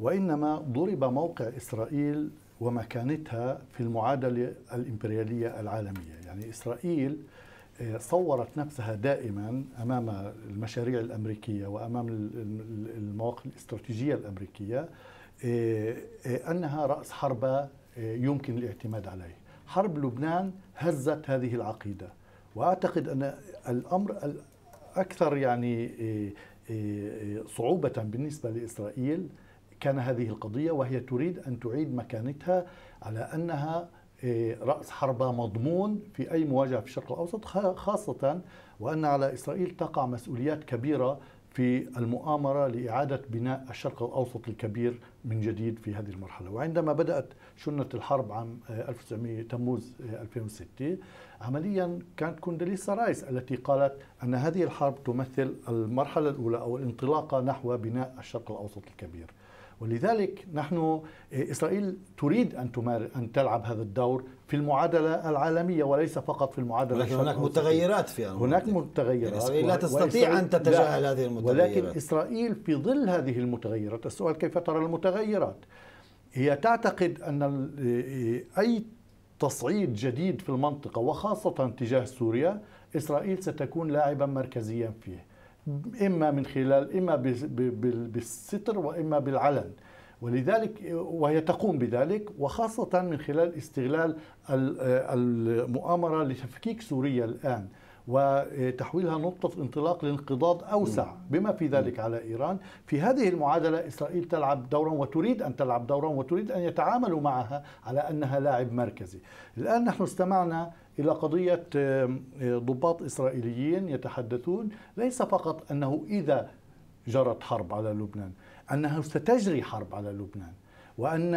وإنما ضرب موقع إسرائيل ومكانتها في المعادلة الإمبريالية العالمية يعني إسرائيل آه، صورت نفسها دائما أمام المشاريع الأمريكية وأمام المواقف الاستراتيجية الأمريكية إيه، إيه، أنها رأس حربة إيه، يمكن الاعتماد عليه حرب لبنان هزت هذه العقيدة وأعتقد أن الأمر الأكثر يعني صعوبة بالنسبة لإسرائيل كان هذه القضية وهي تريد أن تعيد مكانتها على أنها رأس حربة مضمون في أي مواجهة في الشرق الأوسط خاصة وأن على إسرائيل تقع مسؤوليات كبيرة في المؤامرة لإعادة بناء الشرق الأوسط الكبير من جديد في هذه المرحلة وعندما بدأت شنة الحرب عام 1900 آه، تموز 2006 آه، عمليا كانت كوندليسا رايس التي قالت أن هذه الحرب تمثل المرحلة الأولى أو الانطلاقة نحو بناء الشرق الأوسط الكبير ولذلك نحن إيه، إسرائيل تريد أن تمار أن تلعب هذا الدور في المعادلة العالمية وليس فقط في المعادلة ولكن هناك متغيرات في هناك متغيرات يعني إسرائيل لا تستطيع أن تتجاهل هذه المتغيرات ولكن إسرائيل في ظل هذه المتغيرات السؤال كيف ترى المتغيرات هي تعتقد أن إيه، أي تصعيد جديد في المنطقة وخاصة تجاه سوريا إسرائيل ستكون لاعبا مركزيا فيه إما من خلال إما بالستر وإما بالعلن ولذلك وهي تقوم بذلك وخاصة من خلال استغلال المؤامرة لتفكيك سوريا الآن وتحويلها نقطة انطلاق لانقضاض أوسع بما في ذلك على إيران في هذه المعادلة إسرائيل تلعب دورا وتريد أن تلعب دورا وتريد أن يتعاملوا معها على أنها لاعب مركزي الآن نحن استمعنا إلى قضية ضباط إسرائيليين يتحدثون ليس فقط أنه إذا جرت حرب على لبنان أنه ستجري حرب على لبنان وأن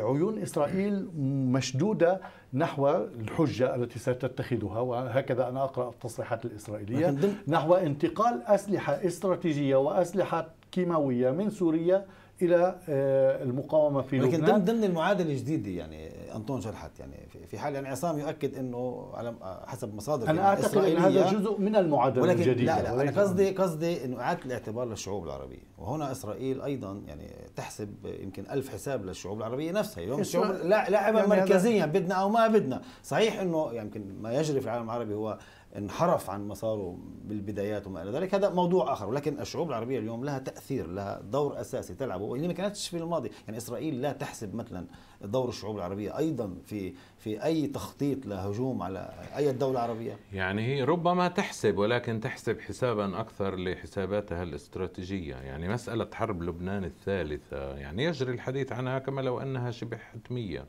عيون إسرائيل مشدودة نحو الحجة التي ستتخذها وهكذا أنا أقرأ التصريحات الإسرائيلية نحو انتقال أسلحة استراتيجية وأسلحة كيماوية من سوريا الى آه، المقاومه في لكن لبنان لكن ضمن المعادله الجديده يعني انطون جرحت يعني في حال يعني عصام يؤكد انه على آه، حسب مصادر انا يعني اعتقد ان هذا جزء من المعادله ولكن الجديده لا لا انا قصدي قصدي انه اعاده الاعتبار للشعوب العربيه وهنا اسرائيل ايضا يعني تحسب يمكن ألف حساب للشعوب العربيه نفسها اليوم الشعوب لا لعبه يعني مركزيا بدنا او ما بدنا صحيح انه يمكن يعني ما يجري في العالم العربي هو انحرف عن مساره بالبدايات وما الى ذلك هذا موضوع اخر ولكن الشعوب العربيه اليوم لها تاثير لها دور اساسي تلعبه واللي ما كانتش في الماضي يعني اسرائيل لا تحسب مثلا دور الشعوب العربيه ايضا في في اي تخطيط لهجوم على اي دوله عربيه يعني هي ربما تحسب ولكن تحسب حسابا اكثر لحساباتها الاستراتيجيه يعني مساله حرب لبنان الثالثه يعني يجري الحديث عنها كما لو انها شبه حتميه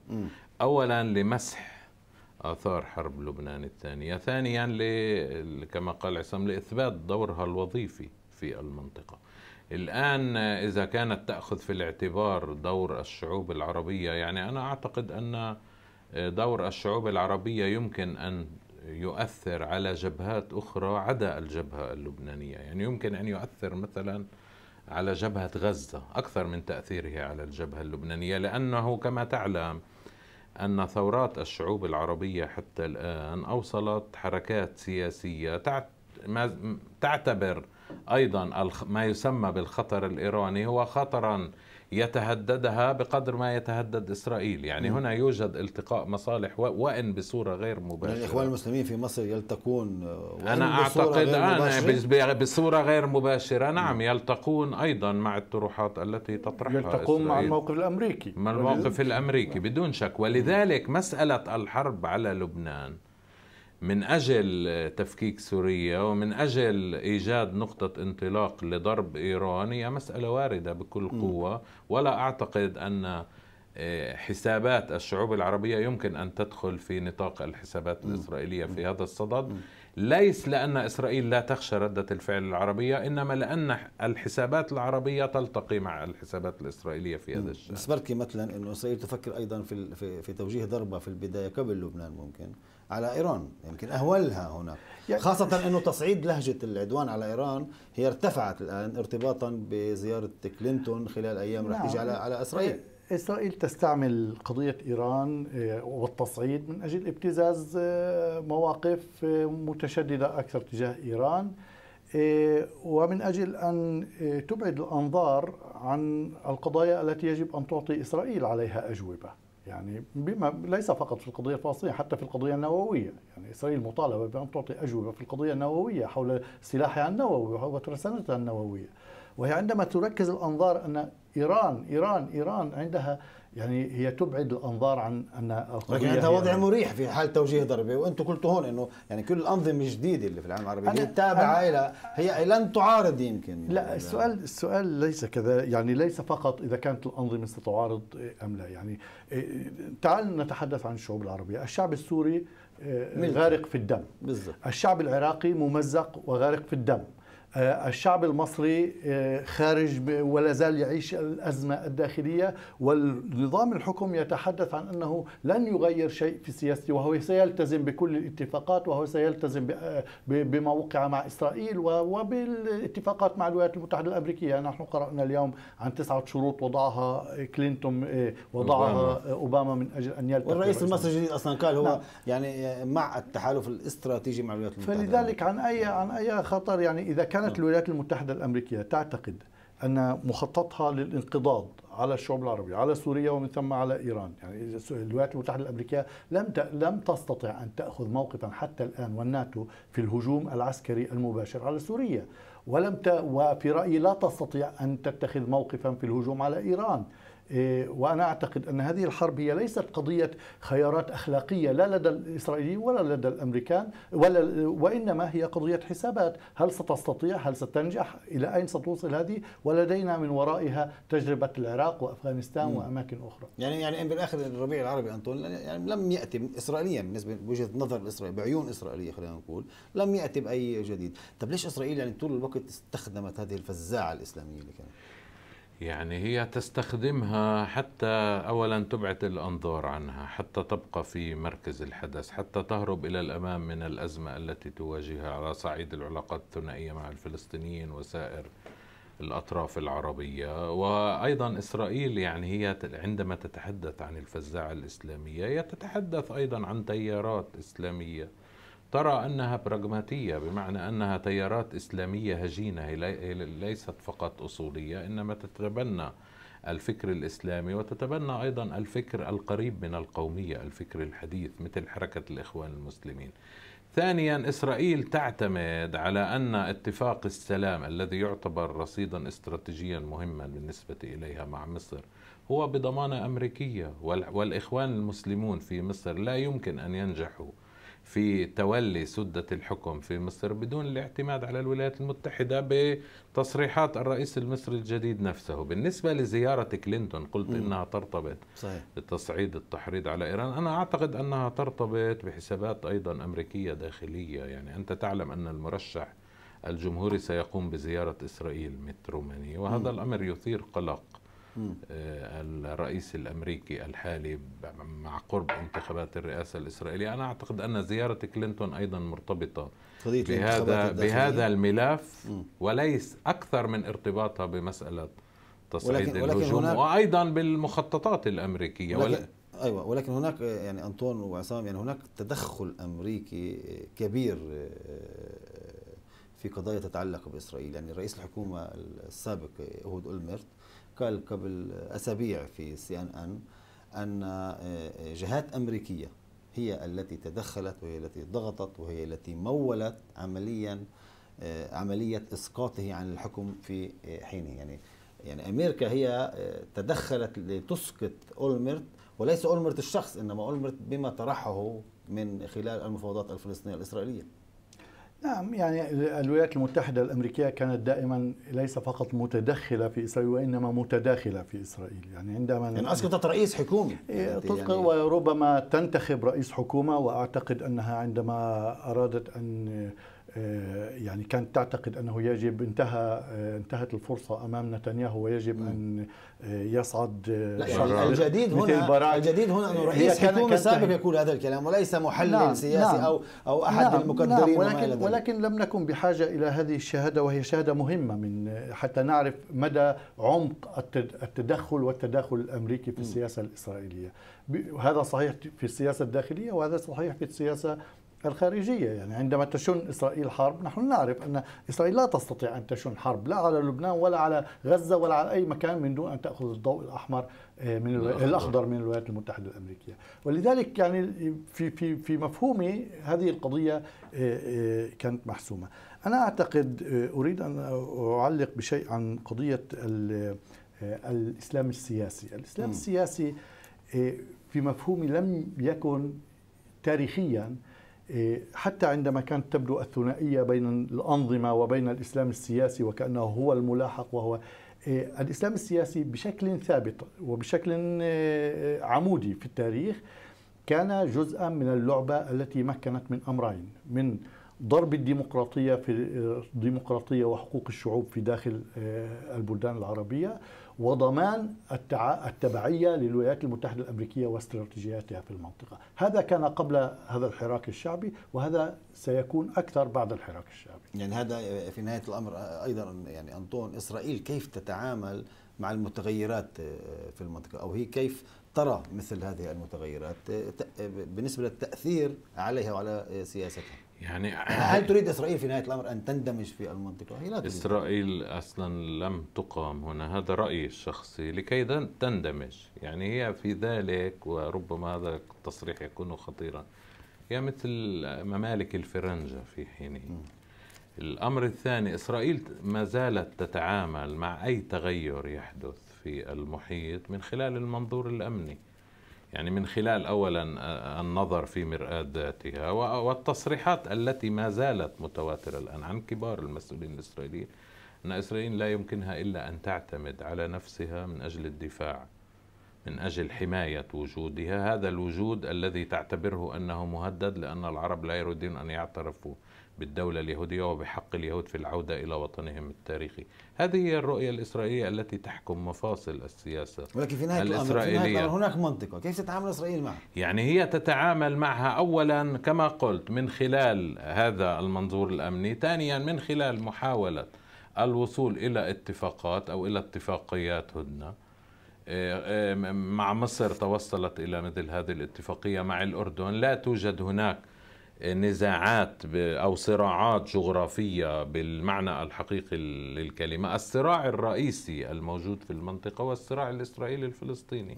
اولا لمسح آثار حرب لبنان الثانية ثانيا كما قال عصام لإثبات دورها الوظيفي في المنطقة الآن إذا كانت تأخذ في الاعتبار دور الشعوب العربية يعني أنا أعتقد أن دور الشعوب العربية يمكن أن يؤثر على جبهات أخرى عدا الجبهة اللبنانية يعني يمكن أن يؤثر مثلا على جبهة غزة أكثر من تأثيره على الجبهة اللبنانية لأنه كما تعلم أن ثورات الشعوب العربية حتى الآن أوصلت حركات سياسية تعتبر أيضا ما يسمى بالخطر الإيراني هو خطرا يتهددها بقدر ما يتهدد إسرائيل يعني هنا يوجد التقاء مصالح وإن بصورة غير مباشرة الإخوان المسلمين في مصر يلتقون أنا أعتقد أنا آه، نعم، بصورة غير مباشرة نعم يلتقون أيضا مع الطروحات التي تطرحها يلتقون مع الموقف الأمريكي مع الموقف الأمريكي بدون شك ولذلك مسألة الحرب على لبنان من أجل تفكيك سوريا ومن أجل إيجاد نقطة انطلاق لضرب إيران هي مسألة واردة بكل قوة ولا أعتقد أن آه، حسابات الشعوب العربية يمكن أن تدخل في نطاق الحسابات الإسرائيلية في هذا الصدد ليس لأن إسرائيل لا تخشى ردة الفعل العربية إنما لأن الحسابات العربية تلتقي مع الحسابات الإسرائيلية في هذا الشأن بس بركي مثلا أن إسرائيل تفكر أيضا في, في, في توجيه ضربة في البداية قبل لبنان ممكن على ايران يمكن اهولها هناك يعني- خاصة انه تصعيد لهجة العدوان على ايران هي ارتفعت الان ارتباطا بزيارة كلينتون خلال ايام رح تيجي على نعم. على اسرائيل اسرائيل تستعمل قضيه ايران آه، والتصعيد من اجل ابتزاز آه، مواقف آه، متشدده اكثر تجاه ايران ومن اجل ان تبعد الانظار عن القضايا التي يجب ان تعطي اسرائيل عليها اجوبه. يعني بما ليس فقط في القضية الفلسطينية حتى في القضية النووية يعني إسرائيل مطالبة بأن تعطي أجوبة في القضية النووية حول سلاحها النووي وترسانتها النووية وهي عندما تركز الأنظار أن إيران إيران إيران عندها يعني هي تبعد الانظار عن ان لكن هذا وضع يعني مريح في حال توجيه ضربه وانتم قلتوا هون انه يعني كل الانظمه الجديده اللي في العالم العربي هي تابعه الى هي لن تعارض يمكن لا السؤال السؤال ليس كذا يعني ليس فقط اذا كانت الانظمه ستعارض ام لا يعني إيه، تعال نتحدث عن الشعوب العربيه الشعب السوري إيه، غارق في الدم بالزبط. الشعب العراقي ممزق وغارق في الدم آه، الشعب المصري آه، خارج ولا زال يعيش الأزمة الداخلية والنظام الحكم يتحدث عن أنه لن يغير شيء في سياسته وهو سيلتزم بكل الاتفاقات وهو سيلتزم آه، بما وقع مع إسرائيل وبالاتفاقات مع الولايات المتحدة الأمريكية نحن قرأنا اليوم عن تسعة شروط وضعها كلينتون وضعها أوباما, أوباما من أجل أن يلتقي والرئيس المصري الجديد أصلا قال هو نعم. يعني مع التحالف الاستراتيجي مع الولايات المتحدة فلذلك عن أي عن أي خطر يعني إذا كان كانت نعم. الولايات المتحدة الأمريكية تعتقد أن مخططها للانقضاض على الشعوب العربية على سوريا ومن ثم على إيران يعني الولايات المتحدة الأمريكية لم لم تستطع أن تأخذ موقفا حتى الآن والناتو في الهجوم العسكري المباشر على سوريا ولم ت... وفي رأيي لا تستطيع أن تتخذ موقفا في الهجوم على إيران إيه، وأنا أعتقد أن هذه الحرب هي ليست قضية خيارات أخلاقية لا لدى الإسرائيليين ولا لدى الأمريكان ولا وإنما هي قضية حسابات هل ستستطيع هل ستنجح إلى أين ستوصل هذه ولدينا من ورائها تجربة العراق وأفغانستان وأماكن أخرى يعني يعني بالآخر الربيع العربي أنطون يعني،, يعني لم يأتي إسرائيليا بالنسبة بوجهة نظر إسرائيل بعيون إسرائيلية خلينا نقول لم يأتي بأي جديد طب ليش إسرائيل يعني طول الوقت استخدمت هذه الفزاعة الإسلامية اللي كانت يعني هي تستخدمها حتى اولا تبعد الانظار عنها حتى تبقى في مركز الحدث حتى تهرب الى الامام من الازمه التي تواجهها على صعيد العلاقات الثنائيه مع الفلسطينيين وسائر الاطراف العربيه وايضا اسرائيل يعني هي عندما تتحدث عن الفزاعه الاسلاميه هي تتحدث ايضا عن تيارات اسلاميه ترى انها براغماتيه بمعنى انها تيارات اسلاميه هجينه هي ليست فقط اصوليه انما تتبنى الفكر الاسلامي وتتبنى ايضا الفكر القريب من القوميه الفكر الحديث مثل حركه الاخوان المسلمين. ثانيا اسرائيل تعتمد على ان اتفاق السلام الذي يعتبر رصيدا استراتيجيا مهما بالنسبه اليها مع مصر هو بضمانه امريكيه والاخوان المسلمون في مصر لا يمكن ان ينجحوا في تولي سدة الحكم في مصر بدون الاعتماد على الولايات المتحدة بتصريحات الرئيس المصري الجديد نفسه بالنسبة لزيارة كلينتون قلت م. إنها ترتبط صحيح. التحريض على إيران أنا أعتقد أنها ترتبط بحسابات أيضا أمريكية داخلية يعني أنت تعلم أن المرشح الجمهوري سيقوم بزيارة إسرائيل مترومانية وهذا م. الأمر يثير قلق آه، الرئيس الامريكي الحالي مع قرب انتخابات الرئاسه الاسرائيليه انا اعتقد ان زياره كلينتون ايضا مرتبطه بهذا بهذا الملف وليس اكثر من ارتباطها بمساله تصعيد ولكن الهجوم ولكن وايضا بالمخططات الامريكيه ولكن ايوه ولكن هناك يعني انطون وعصام يعني هناك تدخل امريكي كبير آه، في قضايا تتعلق باسرائيل يعني رئيس الحكومه السابق اهود آه، اولمرت قال قبل أسابيع في سي أن أن أن آه، آه، جهات أمريكية هي التي تدخلت وهي التي ضغطت وهي التي مولت عمليا آه، عملية إسقاطه عن الحكم في حينه يعني يعني أمريكا هي تدخلت لتسقط أولمرت وليس أولمرت الشخص إنما أولمرت بما طرحه من خلال المفاوضات الفلسطينية الإسرائيلية نعم يعني الولايات المتحدة الأمريكية كانت دائما ليس فقط متدخلة في إسرائيل وإنما متداخلة في إسرائيل يعني عندما يعني أسقطت رئيس حكومة إيه، يعني وربما تنتخب رئيس حكومة وأعتقد أنها عندما أرادت أن آه، يعني كانت تعتقد انه يجب انتهى آه، انتهت الفرصه امام نتنياهو ويجب ان نعم. آه، يصعد لا يعني الجديد هنا الجديد هنا انه رئيس حكومه سابق يقول هذا الكلام وليس محلل نعم سياسي نعم او او احد نعم المقدرين نعم ولكن ولكن لم نكن بحاجه الى هذه الشهاده وهي شهاده مهمه من حتى نعرف مدى عمق التدخل والتداخل الامريكي في السياسه الاسرائيليه هذا صحيح في السياسه الداخليه وهذا صحيح في السياسه الخارجية يعني عندما تشن إسرائيل حرب نحن نعرف أن إسرائيل لا تستطيع أن تشن حرب لا على لبنان ولا على غزة ولا على أي مكان من دون أن تأخذ الضوء الأحمر آه، من الأخضر. الأخضر من الولايات المتحدة الأمريكية ولذلك يعني في في في مفهومي هذه القضية آه، آه، كانت محسومة أنا أعتقد أريد أن أعلق بشيء عن قضية الإسلام السياسي الإسلام السياسي في مفهومي لم يكن تاريخيا إيه، حتى عندما كانت تبدو الثنائية بين الأنظمة وبين الإسلام السياسي وكأنه هو الملاحق وهو إيه، الإسلام السياسي بشكل ثابت وبشكل إيه، عمودي في التاريخ كان جزءا من اللعبة التي مكنت من أمرين من ضرب الديمقراطية في الديمقراطية وحقوق الشعوب في داخل البلدان العربية وضمان التبعية للولايات المتحدة الأمريكية واستراتيجياتها في المنطقة هذا كان قبل هذا الحراك الشعبي وهذا سيكون أكثر بعد الحراك الشعبي يعني هذا في نهاية الأمر أيضا يعني أنطون إسرائيل كيف تتعامل مع المتغيرات في المنطقة أو هي كيف ترى مثل هذه المتغيرات بالنسبة للتأثير عليها وعلى سياستها يعني هل تريد اسرائيل في نهايه الامر ان تندمج في المنطقه؟ هي لا تريد. اسرائيل اصلا لم تقام هنا هذا رايي الشخصي لكي تندمج يعني هي في ذلك وربما هذا التصريح يكون خطيرا هي مثل ممالك الفرنجه في حينه الامر الثاني اسرائيل ما زالت تتعامل مع اي تغير يحدث في المحيط من خلال المنظور الامني يعني من خلال اولا النظر في مرآة ذاتها والتصريحات التي ما زالت متواترة الان عن كبار المسؤولين الاسرائيليين ان اسرائيل لا يمكنها الا ان تعتمد على نفسها من اجل الدفاع من اجل حمايه وجودها هذا الوجود الذي تعتبره انه مهدد لان العرب لا يريدون ان يعترفوا بالدولة اليهودية وبحق اليهود في العودة إلى وطنهم التاريخي هذه هي الرؤية الإسرائيلية التي تحكم مفاصل السياسة ولكن في نهاية الإسرائيلية في نهاية هناك منطقة كيف تتعامل إسرائيل معها؟ يعني هي تتعامل معها أولا كما قلت من خلال هذا المنظور الأمني ثانيا من خلال محاولة الوصول إلى اتفاقات أو إلى اتفاقيات هدنة إيه، إيه، مع مصر توصلت إلى مثل هذه الاتفاقية مع الأردن لا توجد هناك نزاعات او صراعات جغرافيه بالمعنى الحقيقي للكلمه، الصراع الرئيسي الموجود في المنطقه هو الصراع الاسرائيلي الفلسطيني.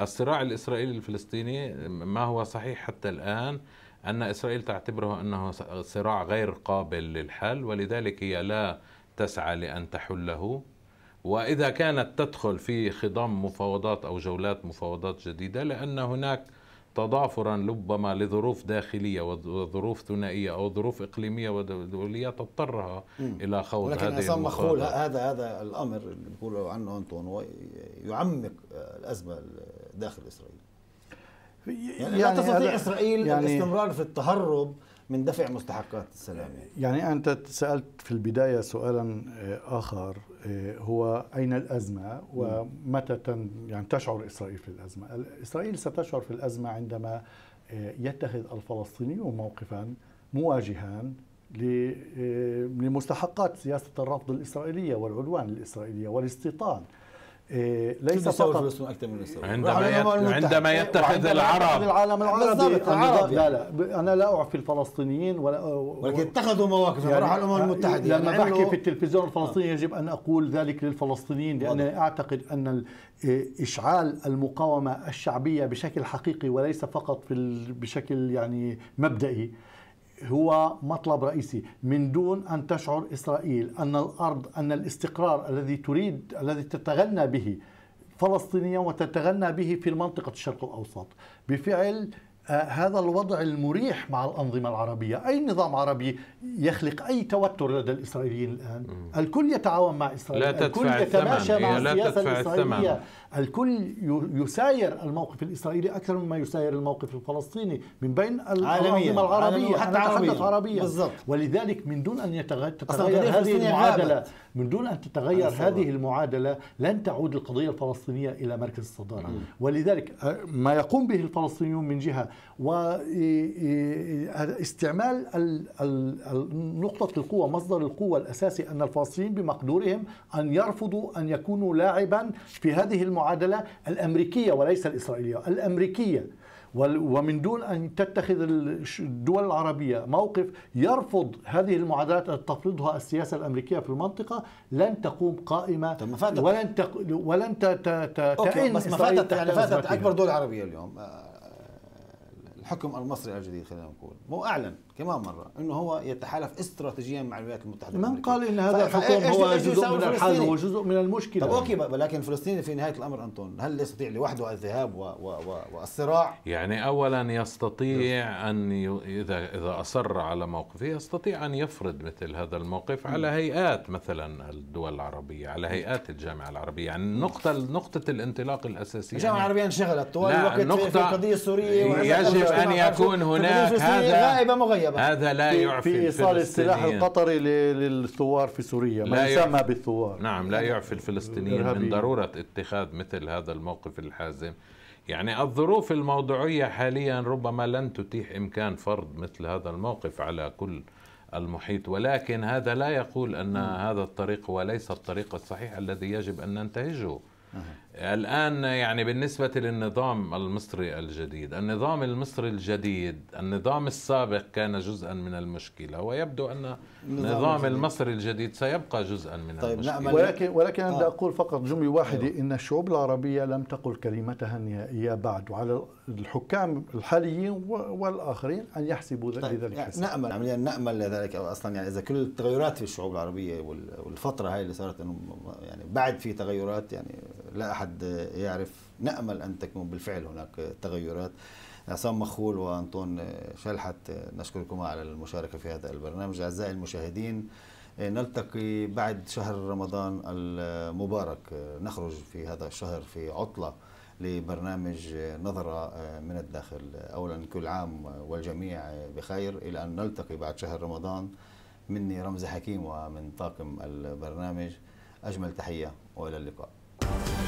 الصراع الاسرائيلي الفلسطيني ما هو صحيح حتى الان ان اسرائيل تعتبره انه صراع غير قابل للحل ولذلك هي لا تسعى لان تحله واذا كانت تدخل في خضم مفاوضات او جولات مفاوضات جديده لان هناك تضافرا ربما لظروف داخليه وظروف ثنائيه او ظروف اقليميه ودوليه تضطرها الى خوض ولكن هذه ولكن مخول هذا هذا الامر اللي بيقولوا عنه انتون يعمق آه، الازمه داخل اسرائيل يعني, يعني لا يعني تستطيع اسرائيل يعني الاستمرار في التهرب من دفع مستحقات السلام يعني أنت سألت في البداية سؤالا آه، آخر آه، هو أين الأزمة ومتى يعني تشعر إسرائيل في الأزمة إسرائيل ستشعر في الأزمة عندما آه، يتخذ الفلسطينيون موقفا مواجها لمستحقات سياسة الرفض الإسرائيلية والعدوان الإسرائيلية والاستيطان إيه، ليس فقط عندما عندما يتخذ العرب العالم العربي لا لا انا لا اعفي الفلسطينيين ولا ولكن اتخذوا مواقف يعني راحوا الامم المتحده لما يعني بحكي في التلفزيون الفلسطيني يجب ان اقول ذلك للفلسطينيين لان اعتقد ان إيه، اشعال المقاومه الشعبيه بشكل حقيقي وليس فقط في بشكل يعني مبدئي هو مطلب رئيسي من دون ان تشعر اسرائيل ان الارض ان الاستقرار الذي تريد الذي تتغنى به فلسطينيا وتتغنى به في منطقه الشرق الاوسط بفعل آه، هذا الوضع المريح مع الأنظمة العربية أي نظام عربي يخلق أي توتر لدى الإسرائيليين الآن الكل يتعاون مع إسرائيل لا تدفع الكل يتماشى مع السياسة الإسرائيلية الثمن. الكل يساير الموقف الإسرائيلي أكثر مما يساير الموقف الفلسطيني من بين العالم العربي حتى عربية. عربية ولذلك من دون أن تتغير هذه المعادلة غابت. من دون أن تتغير هذه المعادلة لن تعود القضية الفلسطينية إلى مركز الصدارة م. ولذلك ما يقوم به الفلسطينيون من جهة واستعمال نقطة القوة مصدر القوة الأساسي أن الفلسطينيين بمقدورهم أن يرفضوا أن يكونوا لاعبا في هذه المعادلة المعادله الامريكيه وليس الاسرائيليه الامريكيه ومن دون ان تتخذ الدول العربيه موقف يرفض هذه المعادلات التي تفرضها السياسه الامريكيه في المنطقه لن تقوم قائمه ولن تق... ولن ت... ت... تئن بس ما فاتت يعني اكبر دول عربيه اليوم آه، الحكم المصري الجديد خلينا نقول مو اعلن كمان مره انه هو يتحالف استراتيجيا مع الولايات المتحده من قال ان هذا الحكم هو جزء من الحل هو جزء من المشكله طب اوكي ولكن الفلسطيني في نهايه الامر انطون هل يستطيع لوحده الذهاب والصراع يعني اولا يستطيع ان ي... اذا اذا اصر على موقفه يستطيع ان يفرض مثل هذا الموقف على هيئات مثلا الدول العربيه على هيئات الجامعه العربيه يعني النقطه نقطه الانطلاق الاساسيه الجامعه يعني العربيه انشغلت طوال الوقت في القضيه السوريه يجب ان يكون هناك هذا غائبه مغيبه هذا لا يعفي في ايصال السلاح القطري للثوار في سوريا ما يسمى بالثوار نعم لا يعفي الفلسطينيين من ضروره اتخاذ مثل هذا الموقف الحازم يعني الظروف الموضوعيه حاليا ربما لن تتيح امكان فرض مثل هذا الموقف على كل المحيط ولكن هذا لا يقول ان نعم. هذا الطريق هو ليس الطريق الصحيح الذي يجب ان ننتهجه الآن يعني بالنسبة للنظام المصري الجديد النظام المصري الجديد النظام السابق كان جزءا من المشكلة ويبدو أن النظام المصري الجديد سيبقى جزءا من طيب المشكلة نعم، ولكن, ولكن آه. أقول فقط جملة واحدة أيوه. إن الشعوب العربية لم تقل كلمتها النهائية بعد وعلى الحكام الحاليين والآخرين أن يحسبوا طيب. لذلك يعني حسب. نأمل عمليا يعني نأمل ذلك أصلا يعني إذا كل التغيرات في الشعوب العربية والفترة هاي اللي صارت يعني بعد في تغيرات يعني لا أحد يعرف نأمل أن تكون بالفعل هناك تغيرات عصام مخول وأنطون شلحت نشكركما على المشاركة في هذا البرنامج أعزائي المشاهدين نلتقي بعد شهر رمضان المبارك نخرج في هذا الشهر في عطلة لبرنامج نظرة من الداخل أولا كل عام والجميع بخير إلى أن نلتقي بعد شهر رمضان مني رمزي حكيم ومن طاقم البرنامج أجمل تحية وإلى اللقاء